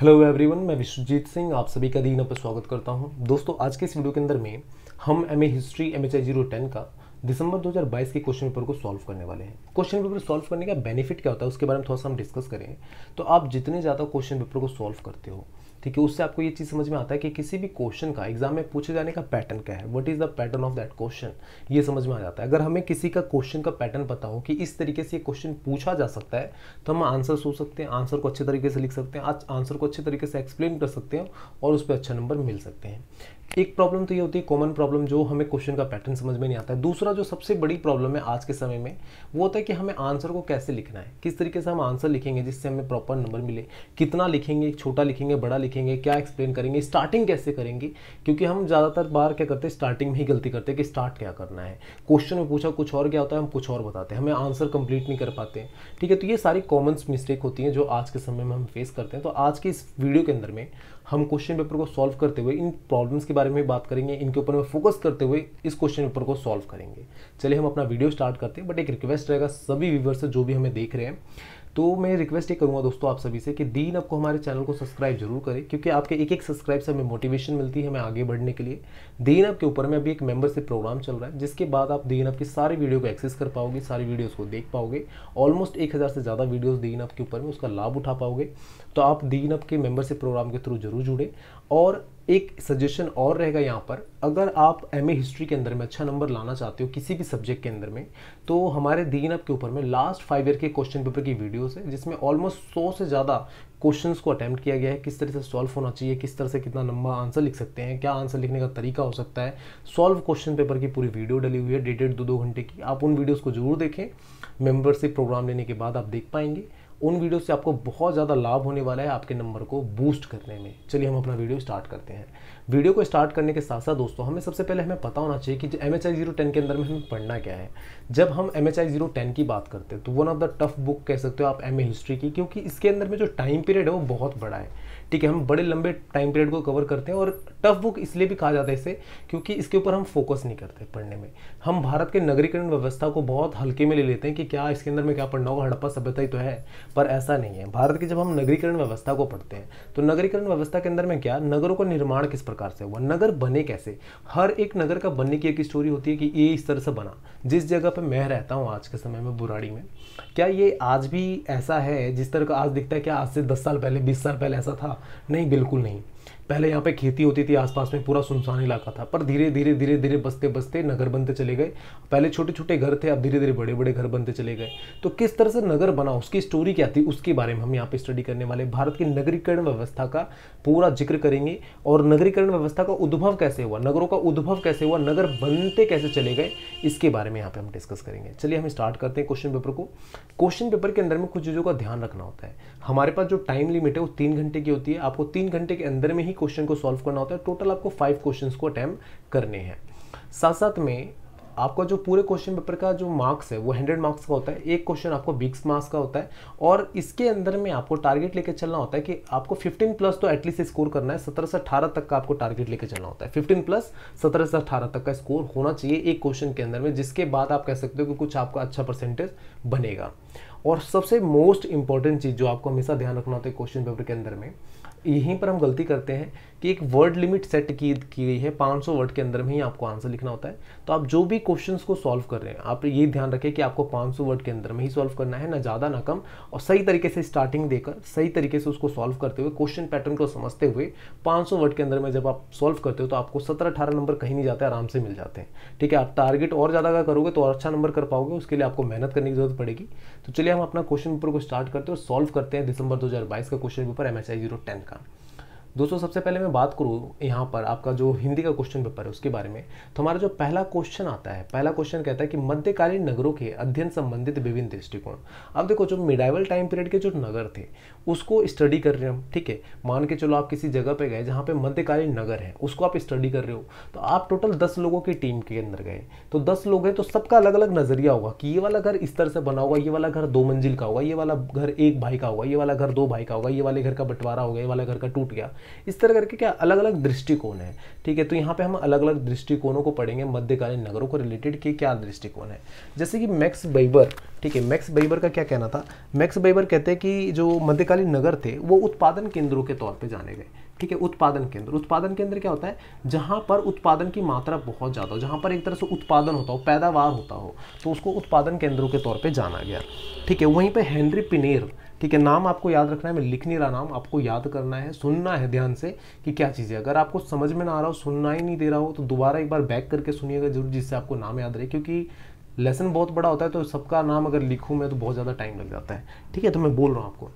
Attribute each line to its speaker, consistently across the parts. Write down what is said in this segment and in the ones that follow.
Speaker 1: hello everyone मैं विश्वजीत सिंह आप सभी का दिनों पर स्वागत करता हूं दोस्तों आज के इस वीडियो के अंदर में हम M A history M H I zero ten का दिसंबर 2022 के क्वेश्चन पेपर को सॉल्व करने वाले हैं क्वेश्चन पेपर सॉल्व करने का बेनिफिट क्या होता है उसके बारे में थोड़ा सा हम डिस्कस करें तो आप जितने ज़्यादा क्वेश्चन पेपर को सॉल्व करते हो ठीक है उससे आपको ये चीज़ समझ में आता है कि किसी भी क्वेश्चन का एग्जाम में पूछे जाने का पैटर्न क्या है what is the pattern of that question ये समझ में आ जाता है अगर हमें किसी का क्वेश्चन का पैटर्न पता हो कि इस तरीके से ये क्वेश्चन पूछा जा सकता है तो हम आंसर सोच सकते हैं आंसर को अच्छे तरीके से लिख सकते हैं आंसर को अच्छे तरीके से एक्सप्लेन कर सकते हैं और उस पर अच्छा नंबर मिल सकते हैं एक प्रॉब्लम तो ये होती है कॉमन प्रॉब्लम जो हमें क्वेश्चन का पैटर्न समझ में नहीं आता है दूसरा जो सबसे बड़ी प्रॉब्लम है आज के समय में वो होता है कि हमें आंसर को कैसे लिखना है किस तरीके से हम आंसर लिखेंगे जिससे हमें प्रॉपर नंबर मिले कितना लिखेंगे छोटा लिखेंगे बड़ा लिखेंगे क्या एक्सप्लेन करेंगे स्टार्टिंग कैसे करेंगे क्योंकि हम ज़्यादातर बार क्या करते हैं स्टार्टिंग में ही गलती करते हैं कि स्टार्ट क्या करना है क्वेश्चन में पूछा कुछ और क्या होता है हम कुछ और बताते हैं हमें आंसर कंप्लीट नहीं कर पाते ठीक है तो ये सारी कॉमन मिस्टेक होती हैं जो आज के समय में हम फेस करते हैं तो आज की इस वीडियो के अंदर में हम क्वेश्चन पेपर को सॉल्व करते हुए इन प्रॉब्लम्स के बारे में बात करेंगे इनके ऊपर में फोकस करते हुए इस क्वेश्चन पेपर को सॉल्व करेंगे चलिए हम अपना वीडियो स्टार्ट करते हैं बट एक रिक्वेस्ट रहेगा सभी व्यूवर्स से जो भी हमें देख रहे हैं तो मैं रिक्वेस्ट ये करूँगा दोस्तों आप सभी से कि दीन आपको हमारे चैनल को सब्सक्राइब जरूर करें क्योंकि आपके एक एक सब्सक्राइब से हमें मोटिवेशन मिलती है हमें आगे बढ़ने के लिए दीन आपके के ऊपर में अभी एक मेंबरशिप प्रोग्राम चल रहा है जिसके बाद आप दीन आपकी की सारी वीडियो को एक्सेस कर पाओगे सारी वीडियोज़ को देख पाओगे ऑलमोस्ट एक से ज़्यादा वीडियोज़ दीन आपके के ऊपर में उसका लाभ उठा पाओगे तो आप दीन आपके के मेंबरशिप प्रोग्राम के थ्रू जरूर जुड़े और एक सजेशन और रहेगा यहाँ पर अगर आप एम हिस्ट्री के अंदर में अच्छा नंबर लाना चाहते हो किसी भी सब्जेक्ट के अंदर में तो हमारे दीन अप के ऊपर में लास्ट फाइव ईयर के क्वेश्चन पेपर की वीडियोस है जिसमें ऑलमोस्ट सौ से ज़्यादा क्वेश्चंस को अटैम्प्ट किया गया है किस तरह से सॉल्व होना चाहिए किस तरह से कितना नंबर आंसर लिख सकते हैं क्या आंसर लिखने का तरीका हो सकता है सॉल्व क्वेश्चन पेपर की पूरी वीडियो डली हुई है डेटेड दो दो घंटे की आप उन वीडियोज़ को जरूर देखें मेम्बरशिप प्रोग्राम लेने के बाद आप देख पाएंगे उन वीडियो से आपको बहुत ज़्यादा लाभ होने वाला है आपके नंबर को बूस्ट करने में चलिए हम अपना वीडियो स्टार्ट करते हैं वीडियो को स्टार्ट करने के साथ साथ दोस्तों हमें सबसे पहले हमें पता होना चाहिए कि M H I zero ten के अंदर में हमें पढ़ना क्या है जब हम M H I zero ten की बात करते हैं तो one of the tough book कह सकते हो आप एम ए हिस्ट्री की क्योंकि इसके अंदर में जो टाइम पीरियड है वो बहुत बड़ा है ठीक है हम बड़े लंबे टाइम पीरियड को कवर करते हैं और टफ बुक इसलिए भी कहा जाता है इसे क्योंकि इसके ऊपर हम फोकस नहीं करते पढ़ने में हम भारत के नगरीकरण व्यवस्था को बहुत हल्के में ले लेते हैं कि क्या इसके अंदर में क्या पढ़ना होगा हड़प्पा सभ्यता ही तो है पर ऐसा नहीं है भारत की जब हम नगरीकरण व्यवस्था को पढ़ते हैं तो नगरीकरण व्यवस्था के अंदर में क्या नगरों का निर्माण किस प्रकार से हुआ नगर बने कैसे हर एक नगर का बनने की एक स्टोरी होती है कि ये इस तरह से बना जिस जगह पर मैं रहता हूँ आज के समय में बुराड़ी में क्या ये आज भी ऐसा है जिस तरह का आज दिखता है क्या आज से दस साल पहले बीस साल पहले ऐसा था नहीं बिल्कुल नहीं पहले यहाँ पे खेती होती थी आसपास में पूरा सुनसान इलाका था पर धीरे धीरे धीरे धीरे बसते बसते नगर बनते चले गए पहले छोटे छोटे घर थे अब धीरे धीरे बड़े बड़े घर बनते चले गए तो किस तरह से नगर बना उसकी स्टोरी क्या थी उसके बारे में हम यहाँ पे स्टडी करने वाले भारत की नगरीकरण व्यवस्था का पूरा जिक्र करेंगे और नगरीकरण व्यवस्था का उद्भव कैसे हुआ नगरों का उद्भव कैसे हुआ नगर बनते कैसे चले गए इसके बारे में यहाँ पे हम डिस्कस करेंगे चलिए हम स्टार्ट करते हैं क्वेश्चन पेपर को क्वेश्चन पेपर के अंदर में कुछ चीज़ों का ध्यान रखना होता है हमारे पास जो टाइम लिमिट है वो तीन घंटे की होती है आपको तीन घंटे के अंदर अंदर में ही क्वेश्चन को सॉल्व करना होता है टोटल आपको फाइव क्वेश्चन को अटैम्प करने हैं साथ साथ में आपका जो पूरे क्वेश्चन पेपर का जो मार्क्स है वो हंड्रेड मार्क्स का होता है एक क्वेश्चन आपको बिक्स मार्क्स का होता है और इसके अंदर में आपको टारगेट लेके चलना होता है कि आपको फिफ्टीन प्लस तो एटलीस्ट स्कोर करना है सत्रह से अठारह तक का आपको टारगेट लेके चलना होता है फिफ्टीन प्लस सत्रह से अठारह तक का स्कोर होना चाहिए एक क्वेश्चन के अंदर में जिसके बाद आप कह सकते हो कि कुछ आपका अच्छा परसेंटेज बनेगा और सबसे मोस्ट इंपॉर्टेंट चीज़ जो आपको हमेशा ध्यान रखना होता है क्वेश्चन पेपर के अंदर में यहीं पर हम गलती करते हैं कि एक वर्ड लिमिट सेट की की गई है 500 वर्ड के अंदर में ही आपको आंसर लिखना होता है तो आप जो भी क्वेश्चन को सॉल्व कर रहे हैं आप ये ध्यान रखें कि आपको 500 वर्ड के अंदर में ही सॉल्व करना है ना ज़्यादा ना कम और सही तरीके से स्टार्टिंग देकर सही तरीके से उसको सॉल्व करते हुए क्वेश्चन पैटर्न को समझते हुए पाँच वर्ड के अंदर में जब आप सॉल्व करते हो तो आपको सत्रह अठारह नंबर कहीं नहीं जाते आराम से मिल जाते हैं ठीक है आप टारगेट और ज़्यादा का करोगे तो अच्छा नंबर कर पाओगे उसके लिए आपको मेहनत करने की जरूरत पड़ेगी तो चलिए हम अपना क्वेश्चन पेपर को स्टार्ट करते हैं और सॉल्व करते हैं दिसंबर दो का question paper M H I zero ten का दोस्तों सबसे पहले मैं बात करूँ यहाँ पर आपका जो हिंदी का क्वेश्चन पेपर है उसके बारे में तो हमारा जो पहला क्वेश्चन आता है पहला क्वेश्चन कहता है कि मध्यकालीन नगरों के अध्ययन संबंधित विभिन्न दृष्टिकोण अब देखो जो मिडाइवल टाइम पीरियड के जो नगर थे उसको स्टडी कर रहे हो ठीक है मान के चलो आप किसी जगह पर गए जहाँ पर मध्यकालीन नगर है उसको आप स्टडी कर रहे हो तो आप टोटल दस लोगों की टीम के अंदर गए तो दस लोग हैं तो सबका अलग अलग नजरिया होगा कि ये वाला घर इस तरह से बना होगा ये वाला घर दो मंजिल का होगा ये वाला घर एक भाई का होगा ये वाला घर दो भाई का होगा ये वाले घर का बंटवारा होगा ये वाला घर का टूट गया इस तरह करके क्या अलग अलग दृष्टिकोण है ठीक है तो यहाँ पे हम अलग अलग दृष्टिकोणों को पढ़ेंगे मध्यकालीन नगरों को रिलेटेड कि क्या दृष्टिकोण है जैसे कि मैक्स बैबर ठीक है मैक्स बैबर का क्या कहना था मैक्स बैबर कहते हैं कि जो मध्यकालीन नगर थे वो उत्पादन केंद्रों के तौर पर जाने गए ठीक है उत्पादन केंद्र उत्पादन केंद्र क्या होता है जहाँ पर उत्पादन की मात्रा बहुत ज़्यादा हो जहाँ पर एक तरह से उत्पादन होता हो पैदावार होता हो तो उसको उत्पादन केंद्रों के तौर पे जाना गया ठीक है वहीं पे हेनरी पिनेर ठीक है नाम आपको याद रखना है मैं लिख नहीं रहा नाम आपको याद करना है सुनना है ध्यान से कि क्या चीज़ है अगर आपको समझ में ना आ रहा हो सुनना ही नहीं दे रहा हो तो दोबारा एक बार बैक करके सुनिएगा जरूर जिससे आपको नाम याद रहे क्योंकि लेसन बहुत बड़ा होता है तो सबका नाम अगर लिखूँ मैं तो बहुत ज़्यादा टाइम लग जाता है ठीक है तो मैं बोल रहा हूँ आपको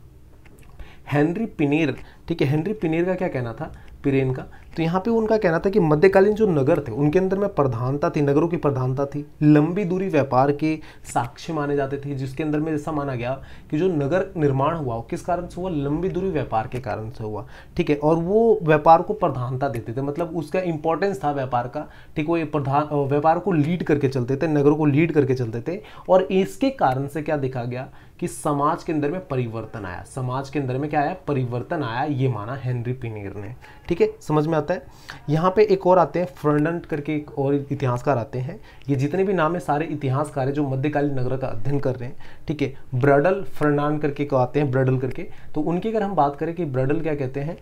Speaker 1: हेनरी पिनेर ठीक है हेनरी पिनेर का क्या कहना था पिरेन का तो यहाँ पे उनका कहना था कि मध्यकालीन जो नगर थे उनके अंदर में प्रधानता थी नगरों की प्रधानता थी लंबी दूरी व्यापार के साक्ष्य माने जाते थे जिसके अंदर में जैसा माना गया कि जो नगर निर्माण हुआ किस कारण से हुआ लंबी दूरी व्यापार के कारण से हुआ ठीक है और वो व्यापार को प्रधानता देते थे मतलब उसका इंपॉर्टेंस था व्यापार का ठीक वो ये प्रधान व्यापार को लीड करके चलते थे नगरों को लीड करके चलते थे और इसके कारण से क्या देखा गया कि समाज के अंदर में परिवर्तन आया समाज के अंदर में क्या आया परिवर्तन आया ये माना हेनरी पिनियर ने ठीक है समझ में आता है यहाँ पे एक और आते हैं फ्रंडंट करके एक और इतिहासकार आते हैं ये जितने भी नाम है सारे इतिहासकार है जो मध्यकालीन नगर का अध्ययन कर रहे हैं ठीक है ब्रडल फर्नांड करके को आते हैं ब्रडल करके तो उनकी अगर हम बात करें कि ब्रडल क्या कहते हैं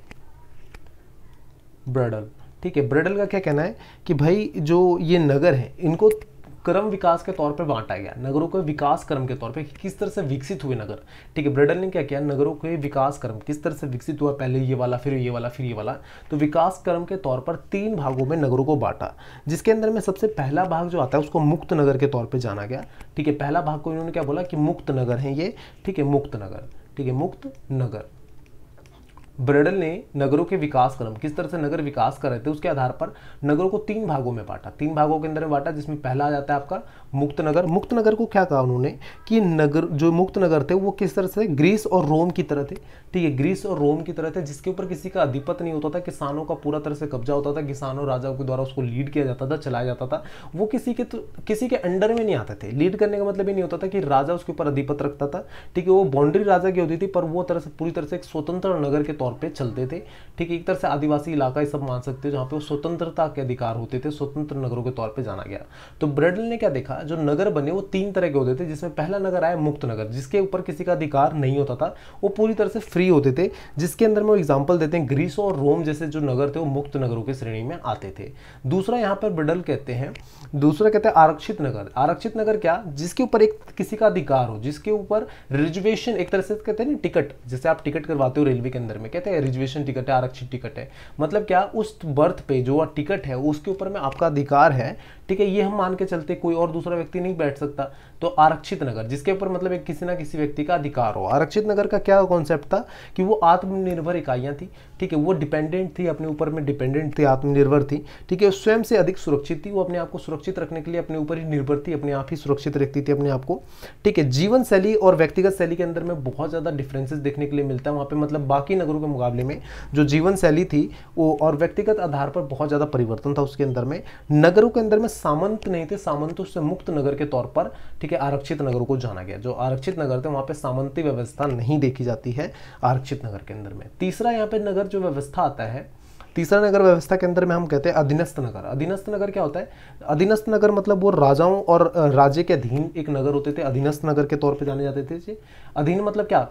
Speaker 1: ब्रडल ठीक है ब्रडल का क्या कहना है कि भाई जो ये नगर है इनको क्रम विकास के तौर पर बांटा गया नगरों को विकास क्रम के तौर पर किस तरह से विकसित हुए नगर ठीक है ब्रेडल ने क्या किया नगरों के विकास क्रम किस तरह से विकसित हुआ पहले ये वाला फिर ये वाला फिर ये वाला तो विकास क्रम के तौर पर तीन भागों में नगरों को बांटा जिसके अंदर में सबसे पहला भाग जो आता है उसको मुक्त नगर के तौर पर जाना गया ठीक है पहला भाग को इन्होंने क्या बोला कि मुक्त नगर है ये ठीक है मुक्त नगर ठीक है मुक्त नगर ब्रेडल ने नगरों के विकास क्रम किस तरह से नगर विकास कर रहे थे उसके आधार पर नगरों को तीन भागों में बांटा तीन भागों के अंदर में बांटा जिसमें पहला आ जाता है आपका मुक्त नगर मुक्त नगर को क्या कहा उन्होंने कि नगर जो मुक्त नगर थे वो किस तरह से ग्रीस और रोम की तरह थे ठीक है ग्रीस और रोम की तरह थे जिसके ऊपर किसी का अधिपत नहीं होता था किसानों का पूरा तरह से कब्जा होता था किसानों राजाओं के द्वारा उसको लीड किया जाता था चलाया जाता था वो किसी के तो, किसी के अंडर में नहीं आते थे लीड करने का मतलब ये नहीं होता था कि राजा उसके ऊपर अधिपत रखता था ठीक है वो बाउंड्री राजा की होती थी पर वो तरह से पूरी तरह से एक स्वतंत्र नगर के तौर पर चलते थे ठीक है एक तरह से आदिवासी इलाका ये सब मान सकते हो जहाँ पे स्वतंत्रता के अधिकार होते थे स्वतंत्र नगरों के तौर पर जाना गया तो ब्रेडल ने क्या देखा जो नगर बने वो तीन तरह के होते थे जिसमें पहला नगर आया मुक्त नगर जिसके ऊपर किसी का अधिकार नहीं होता था वो पूरी तरह से फ्री होते थे जिसके अंदर में वो एग्जाम्पल देते हैं ग्रीस और रोम जैसे जो नगर थे वो मुक्त नगरों की श्रेणी में आते थे दूसरा यहाँ पर बडल कहते हैं दूसरा कहते हैं आरक्षित नगर आरक्षित नगर क्या जिसके ऊपर एक किसी का अधिकार हो जिसके ऊपर रिजर्वेशन एक तरह से कहते हैं ना टिकट जैसे आप टिकट करवाते हो रेलवे के अंदर में कहते हैं रिजर्वेशन टिकट है आरक्षित टिकट है मतलब क्या उस बर्थ पे जो टिकट है उसके ऊपर में आपका अधिकार है ठीक है ये हम मान के चलते कोई और दूसरा व्यक्ति नहीं बैठ सकता तो आरक्षित नगर जिसके ऊपर मतलब एक किसी ना किसी व्यक्ति का अधिकार हो आरक्षित नगर का क्या कॉन्सेप्ट था कि वो आत्मनिर्भर इकाइयाँ थी ठीक है वो डिपेंडेंट थी अपने ऊपर में डिपेंडेंट थी आत्मनिर्भर थी ठीक है स्वयं से अधिक सुरक्षित थी वो अपने आप को सुरक्षित रखने के लिए अपने ऊपर ही निर्भर थी अपने आप ही सुरक्षित रखती थी अपने आप को ठीक है जीवन शैली और व्यक्तिगत शैली के अंदर में बहुत ज़्यादा डिफ्रेंसेज देखने के लिए मिलता है वहाँ पर मतलब बाकी नगरों के मुकाबले में जो जीवन शैली थी वो और व्यक्तिगत आधार पर बहुत ज़्यादा परिवर्तन था उसके अंदर में नगरों के अंदर में सामंत नहीं थे सामंतों से मुक्त नगर के तौर पर ठीक के आरक्षित नगरों को जाना गया जो आरक्षित नगर थे वहाँ पे सामंती व्यवस्था नहीं देखी जाती है आरक्षित नगर के अंदर में तीसरा यहाँ पे नगर जो व्यवस्था आता है तीसरा नगर व्यवस्था के अंदर में हम कहते हैं अधीनस्थ नगर अधीनस्थ नगर क्या होता है अधीनस्थ नगर मतलब वो राजाओं और राज्य के अधीन एक नगर होते थे अधीनस्थ नगर के तौर पे जाने जाते थे जी अधीन मतलब क्या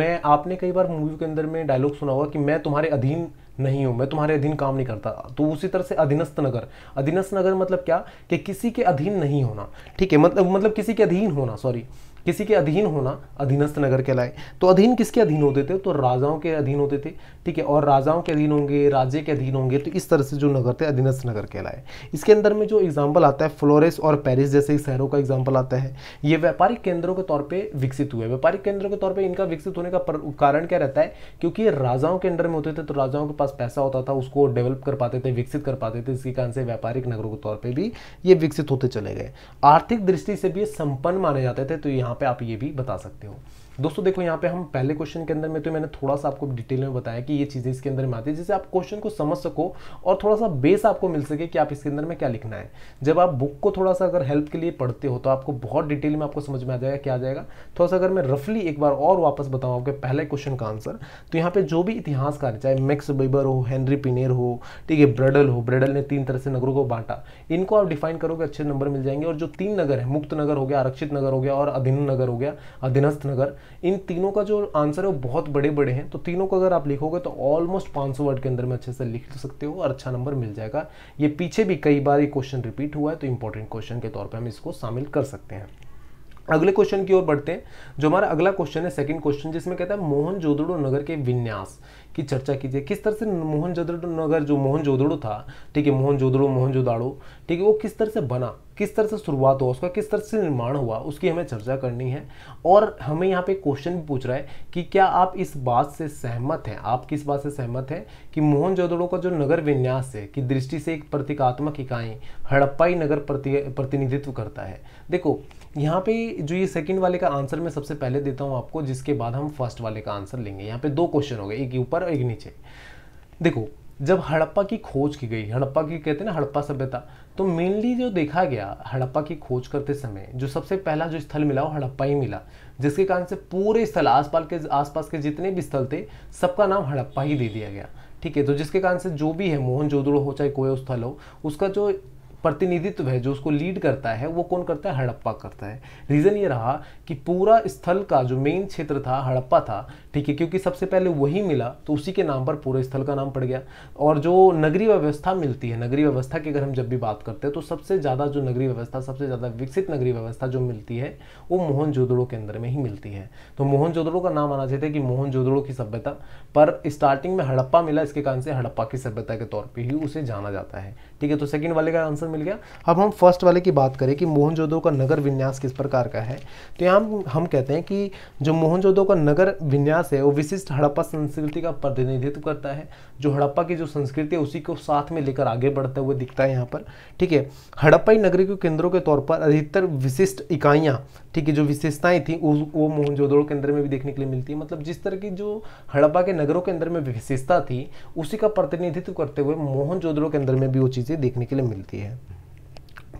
Speaker 1: मैं आपने कई बार मूवी के अंदर में डायलॉग सुना होगा कि मैं तुम्हारे अधीन नहीं हूँ मैं तुम्हारे अधीन काम नहीं करता तो उसी तरह से अधीनस्थ नगर अधीनस्थ नगर मतलब क्या कि किसी के अधीन नहीं होना ठीक है मतलब मतलब किसी के अधीन होना सॉरी किसी के अधीन होना अधीनस्थ नगर कहलाए तो अधीन किसके अधीन होते थे तो राजाओं के अधीन होते थे ठीक है और राजाओं के अधीन होंगे राज्य के अधीन होंगे तो इस तरह से जो नगर थे अधीनस्थ नगर कहलाए इसके अंदर में जो एग्जाम्पल आता है फ्लोरेस और पेरिस जैसे शहरों का एग्जाम्पल आता है ये व्यापारिक केंद्रों के तौर पर विकसित हुए व्यापारिक केंद्रों के तौर पर इनका विकसित होने का कारण क्या रहता है क्योंकि राजाओं के अंडर में होते थे तो राजाओं के पास पैसा होता था उसको डेवलप कर पाते थे विकसित कर पाते थे इसके कारण से व्यापारिक नगरों के तौर पर भी ये विकसित होते चले गए आर्थिक दृष्टि से भी संपन्न माने जाते थे तो यहाँ पे आप ये भी बता सकते हो दोस्तों देखो यहाँ पे हम पहले क्वेश्चन के अंदर में तो मैंने थोड़ा सा आपको डिटेल में बताया कि ये चीज़ें इसके अंदर में आती है जिससे आप क्वेश्चन को समझ सको और थोड़ा सा बेस आपको मिल सके कि आप इसके अंदर में क्या लिखना है जब आप बुक को थोड़ा सा अगर हेल्प के लिए पढ़ते हो तो आपको बहुत डिटेल में आपको समझ में आ जाएगा क्या आ जाएगा थोड़ा सा अगर मैं रफली एक बार और वापस बताऊँ आपके पहले क्वेश्चन का आंसर तो यहाँ पर जो भी इतिहासकार है चाहे मैक्स बेबर हो हेनरी पिनेर हो ठीक है ब्रेडल हो ब्रेडल ने तीन तरह से नगरों को बांटा इनको आप डिफाइन करोगे अच्छे नंबर मिल जाएंगे और जो तीन नगर है मुक्त नगर हो गया आरक्षित नगर हो गया और अधीन नगर हो गया अधीनस्थ नगर इन तीनों का जो आंसर है वो बहुत बड़े बड़े हैं तो तीनों को अगर आप लिखोगे तो ऑलमोस्ट 500 वर्ड के अंदर में अच्छे से लिख तो सकते हो और अच्छा नंबर मिल जाएगा ये पीछे भी कई बार ये क्वेश्चन रिपीट हुआ है तो इंपॉर्टेंट क्वेश्चन के तौर पर हम इसको शामिल कर सकते हैं अगले क्वेश्चन की ओर बढ़ते हैं जो हमारा अगला क्वेश्चन है सेकंड क्वेश्चन जिसमें कहता है मोहन जोदड़ो नगर के विन्यास की चर्चा कीजिए किस तरह से मोहन नगर जो मोहन जोदड़ो था ठीक है मोहन जोदड़ो मोहन जोदाड़ो ठीक है वो किस तरह से बना किस तरह से शुरुआत हुआ उसका किस तरह से निर्माण हुआ उसकी हमें चर्चा करनी है और हमें यहाँ पे क्वेश्चन भी पूछ रहा है कि क्या आप इस बात से सहमत हैं आप किस बात से सहमत हैं कि मोहन जोदड़ो का जो नगर विन्यास है कि दृष्टि से एक प्रतीकात्मक इकाई हड़प्पाई नगर प्रति प्रतिनिधित्व करता है देखो यहाँ पे जो ये सेकंड वाले का आंसर मैं सबसे पहले देता हूँ आपको जिसके बाद हम फर्स्ट वाले का आंसर लेंगे यहाँ पे दो क्वेश्चन हो गए एक ऊपर और एक नीचे देखो जब हड़प्पा की खोज की गई हड़प्पा की कहते हैं ना हड़प्पा सभ्यता तो मेनली जो देखा गया हड़प्पा की खोज करते समय जो सबसे पहला जो स्थल मिला वो हड़प्पा ही मिला जिसके कारण से पूरे स्थल आसपास के आसपास के जितने भी स्थल थे सबका नाम हड़प्पा ही दे दिया गया ठीक है तो जिसके कारण से जो भी है मोहन जोदड़ो हो चाहे कोई स्थल हो उसका जो प्रतिनिधित्व है जो उसको लीड करता है वो कौन करता है हड़प्पा करता है रीज़न ये रहा कि पूरा स्थल का जो मेन क्षेत्र था हड़प्पा था ठीक है क्योंकि सबसे पहले वही मिला तो उसी के नाम पर पूरे स्थल का नाम पड़ गया और जो नगरीय व्यवस्था मिलती है नगरीय व्यवस्था की अगर हम जब भी बात करते हैं तो सबसे ज़्यादा जो नगरीय व्यवस्था सबसे ज़्यादा विकसित नगरीय व्यवस्था जो मिलती है वो मोहन के अंदर में ही मिलती है तो मोहन का नाम आना चाहिए कि मोहन की सभ्यता पर स्टार्टिंग में हड़प्पा मिला इसके कारण से हड़प्पा की सभ्यता के तौर पर ही उसे जाना जाता है ठीक है तो सेकंड वाले का आंसर मिल गया अब हम फर्स्ट वाले की बात करें कि मोहनजोदो का नगर विन्यास किस प्रकार का है तो यहाँ हम कहते हैं कि जो मोहनजोदो का नगर विन्यास है वो विशिष्ट हड़प्पा संस्कृति का प्रतिनिधित्व करता है जो हड़प्पा की जो संस्कृति है उसी को साथ में लेकर आगे बढ़ते हुए दिखता है यहाँ पर ठीक है हड़प्पाई नगरी के केंद्रों के तौर पर अधिकतर विशिष्ट इकाइयाँ ठीक है जो विशेषताएं थी वो वो मोहनजोदड़ो के अंदर में भी देखने के लिए मिलती है मतलब जिस तरह की जो हड़प्पा के नगरों के अंदर में विशेषता थी उसी का प्रतिनिधित्व करते हुए मोहनजोदड़ो के अंदर में भी वो चीज़ें देखने के लिए मिलती है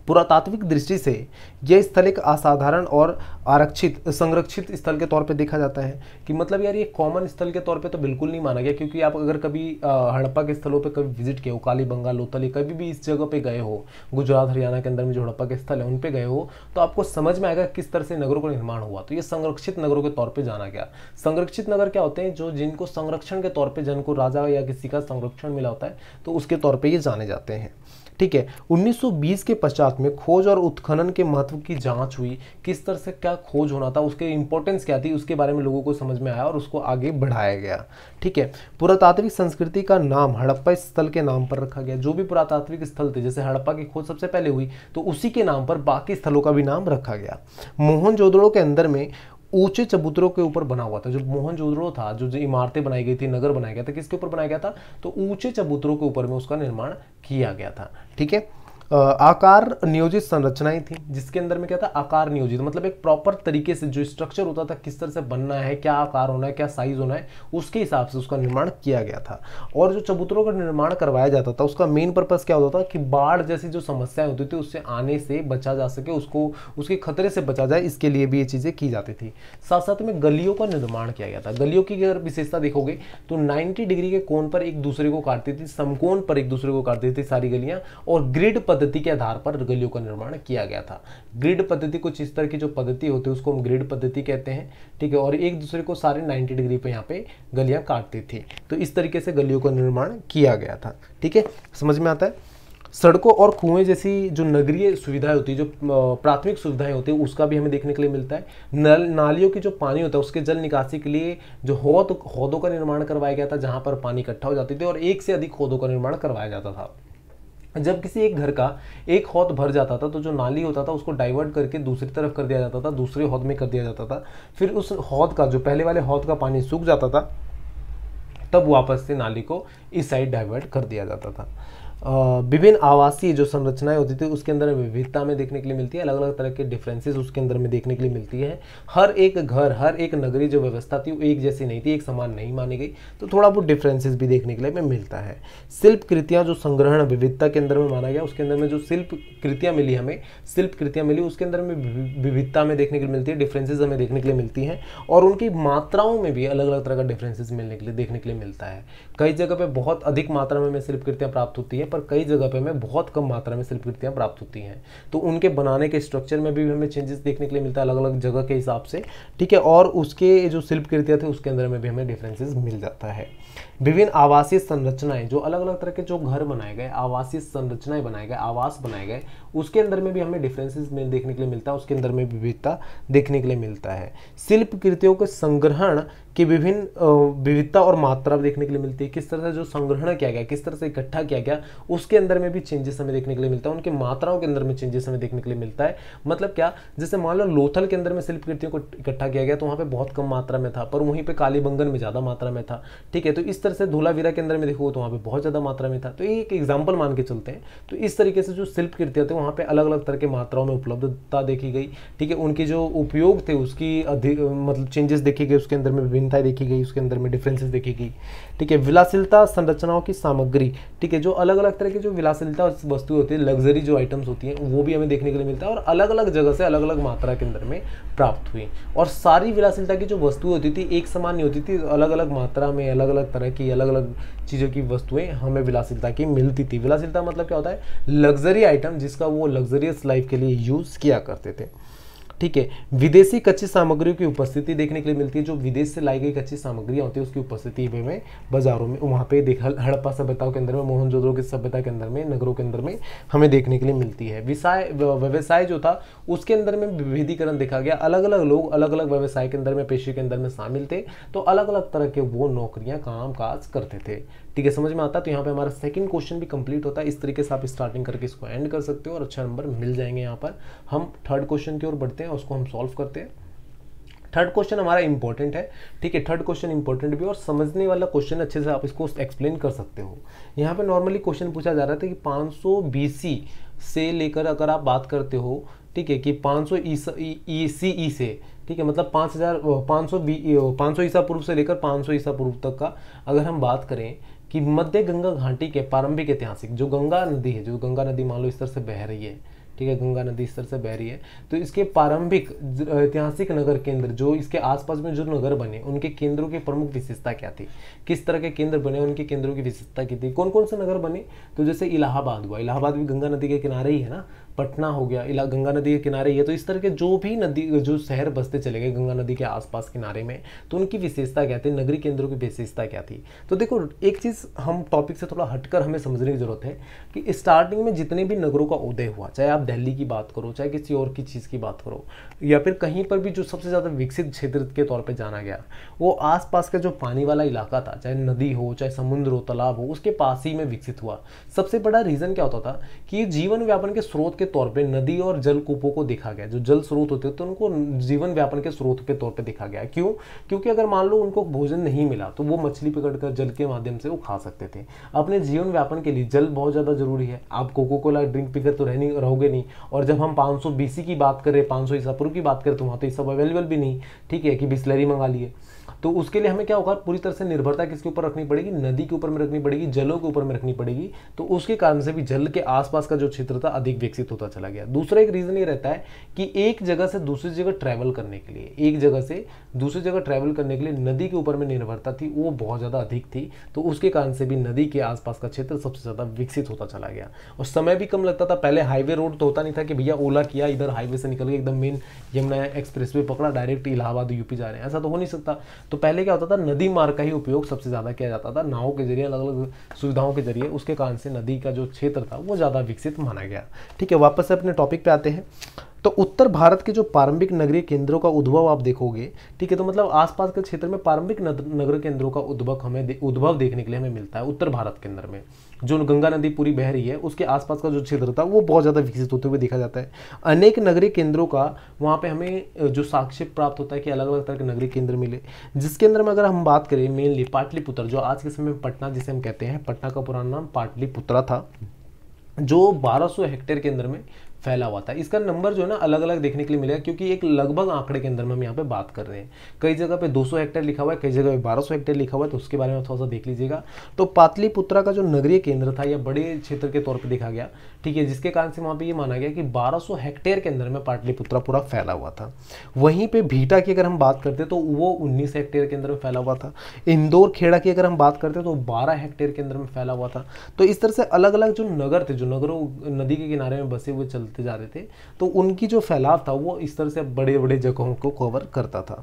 Speaker 1: पुरातात्विक दृष्टि से यह स्थल एक असाधारण और आरक्षित संरक्षित स्थल के तौर पे देखा जाता है कि मतलब यार ये कॉमन स्थल के तौर पे तो बिल्कुल नहीं माना गया क्योंकि आप अगर कभी हड़प्पा के स्थलों पे कभी विजिट किए हो काली बंगा लोतली कभी भी इस जगह पे गए हो गुजरात हरियाणा के अंदर में जो हड़प्पा के स्थल है उन पर गए हो तो आपको समझ में आएगा किस तरह से नगरों का निर्माण हुआ तो ये संरक्षित नगरों के तौर पर जाना गया संरक्षित नगर क्या होते हैं जो जिनको संरक्षण के तौर पर जिनको राजा या किसी का संरक्षण मिला होता है तो उसके तौर पर ये जाने जाते हैं ठीक है 1920 के पश्चात साथ में खोज और उत्खनन के महत्व की जांच हुई किस तरह से क्या खोज होना था उसके इंपॉर्टेंस क्या थी उसके बारे में लोगों को समझ में आया और उसको आगे बढ़ाया गया ठीक है पुरातात्विक संस्कृति का नाम हड़प्पा स्थल के नाम पर रखा गया जो भी पुरातात्विक स्थल थे जैसे हड़प्पा की खोज सबसे पहले हुई तो उसी के नाम पर बाकी स्थलों का भी नाम रखा गया मोहन के अंदर में ऊंचे चबूतरों के ऊपर बना हुआ था जो मोहनजोदड़ो था जो जो इमारतें बनाई गई थी नगर बनाया गया था किसके ऊपर बनाया गया था तो ऊंचे चबूतरों के ऊपर में उसका निर्माण किया गया था ठीक है आकार नियोजित संरचनाएं थी जिसके अंदर में क्या था आकार नियोजित मतलब एक प्रॉपर तरीके से जो स्ट्रक्चर होता था किस तरह से बनना है क्या आकार होना है क्या साइज होना है उसके हिसाब से उसका निर्माण किया गया था और जो चबूतरों का निर्माण करवाया जाता था उसका मेन पर्पज क्या होता था कि बाढ़ जैसी जो समस्याएं होती थी उससे आने से बचा जा सके उसको उसके खतरे से बचा जाए इसके लिए भी ये चीज़ें की जाती थी साथ साथ में गलियों का निर्माण किया गया था गलियों की अगर विशेषता देखोगे तो नाइन्टी डिग्री के कोण पर एक दूसरे को काटती थी समकोन पर एक दूसरे को काटती थी सारी गलियां और ग्रिड पर पद्धति के आधार पर गलियों का निर्माण किया गया था ग्रिड पद्धति कुछ इस तरह की जो पद्धति होती है उसको हम ग्रिड पद्धति कहते हैं ठीक है और एक दूसरे को सारे 90 डिग्री पे यहाँ पे गलियाँ काटती थी तो इस तरीके से गलियों का निर्माण किया गया था ठीक है समझ में आता है सड़कों और कुएं जैसी जो नगरीय सुविधाएं होती है जो प्राथमिक सुविधाएं होती है उसका भी हमें देखने के लिए मिलता है नल नालियों की जो पानी होता है उसके जल निकासी के लिए जो हौद हौदों का निर्माण करवाया गया था जहां पर पानी इकट्ठा हो जाती थी और एक से अधिक हौदों का निर्माण करवाया जाता था जब किसी एक घर का एक हौद भर जाता था तो जो नाली होता था उसको डाइवर्ट करके दूसरी तरफ कर दिया जाता था दूसरे हौद में कर दिया जाता था फिर उस हौद का जो पहले वाले हौद का पानी सूख जाता था तब वापस से नाली को इस साइड डाइवर्ट कर दिया जाता था विभिन्न आवासीय जो संरचनाएं होती थी उसके अंदर विविधता में देखने के लिए मिलती है अलग अलग तरह के डिफरेंसेस उसके अंदर में देखने के लिए मिलती है हर एक घर हर एक नगरी जो व्यवस्था थी वो एक जैसी नहीं थी एक समान नहीं मानी गई तो थोड़ा बहुत डिफरेंसेस भी देखने के लिए हमें मिलता है शिल्प कृतियाँ जो संग्रहण विविधता के अंदर में माना गया उसके अंदर में जो शिल्प कृतियाँ मिली हमें शिल्प कृतियाँ मिली उसके अंदर में विविधता में देखने के लिए मिलती है डिफरेंसेज हमें देखने के लिए मिलती हैं और उनकी मात्राओं में भी अलग अलग तरह का डिफरेंसेज मिलने के लिए देखने के लिए मिलता है कई जगह पे बहुत अधिक मात्रा में शिल्पकृतियाँ प्राप्त होती हैं पर कई जगह पे हमें बहुत कम मात्रा में शिल्पकृतियाँ प्राप्त होती हैं तो उनके बनाने के स्ट्रक्चर में भी हमें चेंजेस देखने के लिए मिलता है अलग अलग जगह के हिसाब से ठीक है और उसके जो शिल्पकृतियाँ थे उसके अंदर में भी हमें डिफ्रेंसेज मिल जाता है विभिन्न आवासीय संरचनाएं जो अलग अलग तरह के जो घर बनाए गए आवासीय संरचनाएं बनाए गए आवास बनाए गए उसके अंदर में भी हमें डिफरेंसेस में देखने के लिए मिलता है उसके अंदर में विविधता देखने के लिए मिलता है शिल्प कृतियों के संग्रहण की विभिन्न विविधता और मात्रा देखने के लिए मिलती है किस तरह से जो संग्रहण किया गया किस तरह से इकट्ठा किया गया उसके अंदर में भी चेंजेस हमें देखने के लिए मिलता है उनके मात्राओं के अंदर में चेंजेस हमें देखने के लिए मिलता है मतलब क्या जैसे मान लो लोथल के अंदर में शिल्प कृतियों को इकट्ठा किया गया तो वहाँ पर बहुत कम मात्रा में था पर वहीं पर कालीबंगन में ज़्यादा मात्रा में था ठीक है तो इस तरह से धोलावीरा के अंदर में देखोगे तो वहाँ पर बहुत ज़्यादा मात्रा में था तो एक एग्जाम्पल मान के चलते हैं तो इस तरीके से जो शिल्प कृतियाँ थे वहाँ पे अलग अलग तरह के मात्राओं में उपलब्धता देखी गई ठीक है उनके जो उपयोग थे उसकी अधिक मतलब चेंजेस देखी गई उसके अंदर में विभिन्नताएं देखी गई उसके अंदर में डिफरेंसेस देखी गई ठीक है विलासिलता संरचनाओं की सामग्री ठीक है जो अलग अलग तरह के जो विलासिलता वस्तु होती है लग्जरी जो आइटम्स होती हैं वो भी हमें देखने के लिए मिलता है और अलग अलग जगह से अलग अलग मात्रा के अंदर में प्राप्त हुई और सारी विलासिलता की जो वस्तुएं होती थी एक समान नहीं होती थी अलग अलग मात्रा में अलग अलग तरह की अलग अलग चीज़ों की वस्तुएं हमें विलासिलता की मिलती थी विलासिलता मतलब क्या होता है लग्जरी आइटम जिसका वो लग्जरियस लाइफ के लिए यूज़ किया करते थे ठीक है विदेशी कच्ची सामग्रियों की उपस्थिति देखने के लिए मिलती है जो विदेश से लाई गई कच्ची सामग्रियाँ होती है उसकी उपस्थिति में बाजारों में वहाँ पे देख हड़प्पा सभ्यताओं के अंदर में मोहनजोदड़ो की सभ्यता के अंदर में नगरों के अंदर में हमें देखने के लिए मिलती है विषय व्यवसाय जो था उसके अंदर में विभेदीकरण देखा गया अलग अलग लोग अलग अलग व्यवसाय के अंदर में पेशे के अंदर में शामिल थे तो अलग अलग तरह के वो नौकरियाँ काम काज करते थे ठीक है समझ में आता है तो यहाँ पे हमारा सेकंड क्वेश्चन भी कंप्लीट होता है इस तरीके से आप स्टार्टिंग करके इसको एंड कर सकते हो और अच्छा नंबर मिल जाएंगे यहाँ पर हम थर्ड क्वेश्चन की ओर बढ़ते हैं उसको हम सॉल्व करते हैं थर्ड क्वेश्चन हमारा इंपॉर्टेंट है ठीक है थर्ड क्वेश्चन इंपॉर्टेंट भी और समझने वाला क्वेश्चन अच्छे से आप इसको एक्सप्लेन कर सकते हो यहाँ पे नॉर्मली क्वेश्चन पूछा जा रहा था कि 500 सौ से लेकर अगर आप बात करते हो ठीक है कि 500 सौ ई से ठीक है मतलब 5000 500 500 ईसा पूर्व से लेकर 500 ईसा पूर्व तक का अगर हम बात करें कि मध्य गंगा घाटी के प्रारंभिक ऐतिहासिक जो गंगा नदी है जो गंगा नदी मान लो इस तरह से बह रही है ठीक है गंगा नदी इस तरह से बह रही है तो इसके प्रारंभिक ऐतिहासिक नगर केंद्र जो इसके आसपास में जो नगर बने उनके केंद्रों की प्रमुख विशेषता क्या थी किस तरह के केंद्र बने उनके केंद्रों की विशेषता की थी कौन कौन से नगर बने तो जैसे इलाहाबाद हुआ इलाहाबाद भी गंगा नदी के किनारे ही है ना पटना हो गया इला गंगा नदी के किनारे ये तो इस तरह के जो भी नदी जो शहर बसते चले गए गंगा नदी के आसपास किनारे में तो उनकी विशेषता क्या थी नगरी केंद्रों की विशेषता क्या थी तो देखो एक चीज़ हम टॉपिक से थोड़ा हटकर हमें समझने की ज़रूरत है कि स्टार्टिंग में जितने भी नगरों का उदय हुआ चाहे आप दिल्ली की बात करो चाहे किसी और की चीज़ की बात करो या फिर कहीं पर भी जो सबसे ज़्यादा विकसित क्षेत्र के तौर पे जाना गया वो आसपास का जो पानी वाला इलाका था चाहे नदी हो चाहे समुद्र हो तालाब हो उसके पास ही में विकसित हुआ सबसे बड़ा रीज़न क्या होता था कि जीवन व्यापन के स्रोत के तौर पर नदी और जल कूपों को देखा गया जो जल स्रोत होते थे तो उनको जीवन व्यापन के स्रोत के तौर पर देखा गया क्यों क्योंकि अगर मान लो उनको भोजन नहीं मिला तो वो मछली पकड़कर जल के माध्यम से वो खा सकते थे अपने जीवन व्यापन के लिए जल बहुत ज़्यादा ज़रूरी है आप कोको कोला ड्रिंक पीकर तो रह रहोगे नहीं और जब हम पाँच सौ की बात करें पाँच सौ की बात करें तो वहाँ तो ये सब अवेलेबल भी नहीं ठीक है कि बिस्लरी मंगा लिए तो उसके लिए हमें क्या होगा पूरी तरह से निर्भरता किसके ऊपर रखनी पड़ेगी नदी के ऊपर में रखनी पड़ेगी जलों के ऊपर में रखनी पड़ेगी तो उसके कारण से भी जल के आसपास का जो क्षेत्र था अधिक विकसित होता चला गया दूसरा एक रीज़न ये रहता है कि एक जगह से दूसरी जगह ट्रैवल करने के लिए एक जगह से दूसरी जगह ट्रैवल करने के लिए नदी के ऊपर में निर्भरता थी वो बहुत ज़्यादा अधिक थी तो उसके कारण से भी नदी के आसपास का क्षेत्र सबसे ज़्यादा विकसित होता चला गया और समय भी कम लगता था पहले हाईवे रोड तो होता नहीं था कि भैया ओला किया इधर हाईवे से निकल के एकदम मेन यमुना एक्सप्रेस पकड़ा डायरेक्ट इलाहाबाद यूपी जा रहे हैं ऐसा तो हो नहीं सकता तो तो पहले क्या होता था नदी मार्ग का ही उपयोग सबसे ज़्यादा किया जाता था नावों के जरिए अलग अलग सुविधाओं के जरिए उसके कारण से नदी का जो क्षेत्र था वो ज़्यादा विकसित माना गया ठीक है वापस से अपने टॉपिक पर आते हैं तो उत्तर भारत के जो प्रारंभिक नगरीय केंद्रों का उद्भव आप देखोगे ठीक है तो मतलब आसपास के क्षेत्र में प्रारंभिक नगर केंद्रों का उद्भव हमें दे, उद्भव देखने के लिए हमें मिलता है उत्तर भारत के अंदर में जो गंगा नदी पूरी बह रही है उसके आसपास का जो क्षेत्र था वो बहुत ज़्यादा विकसित होते हुए देखा जाता है अनेक नगरीय केंद्रों का वहाँ पर हमें जो साक्षेप प्राप्त होता है कि अलग अलग तरह के नगरीय केंद्र मिले जिसके अंदर में अगर हम बात करें मेनली पाटलिपुत्र जो आज के समय में पटना जिसे हम कहते हैं पटना का पुराना नाम पाटलिपुत्रा था जो 1200 हेक्टेयर के अंदर में फैला हुआ था इसका नंबर जो है ना अलग अलग देखने के लिए मिलेगा क्योंकि एक लगभग आंकड़े के अंदर में हम यहाँ पे बात कर रहे हैं कई जगह पे 200 हेक्टेयर लिखा हुआ है कई जगह पे 1200 हेक्टेयर लिखा हुआ है तो उसके बारे में थोड़ा सा देख लीजिएगा तो पातलीपुत्रा का जो नगरीय केंद्र था यह बड़े क्षेत्र के तौर पर देखा गया ठीक है जिसके कारण से वहाँ पर ये माना गया कि बारह हेक्टेयर के अंदर में पाटलिपुत्रा पूरा फैला हुआ था वहीं पर भीटा की अगर हम बात करते तो वो उन्नीस हेक्टेयर के अंदर में फैला हुआ था इंदौर खेड़ा की अगर हम बात करते तो बारह हेक्टेयर के अंदर में फैला हुआ था तो इस तरह से अलग अलग जो नगर थे जो नगरों नदी के किनारे में बसे हुए चलते देखते जा रहे थे तो उनकी जो फैलाव था वो इस तरह से बड़े बड़े जगहों को कवर करता था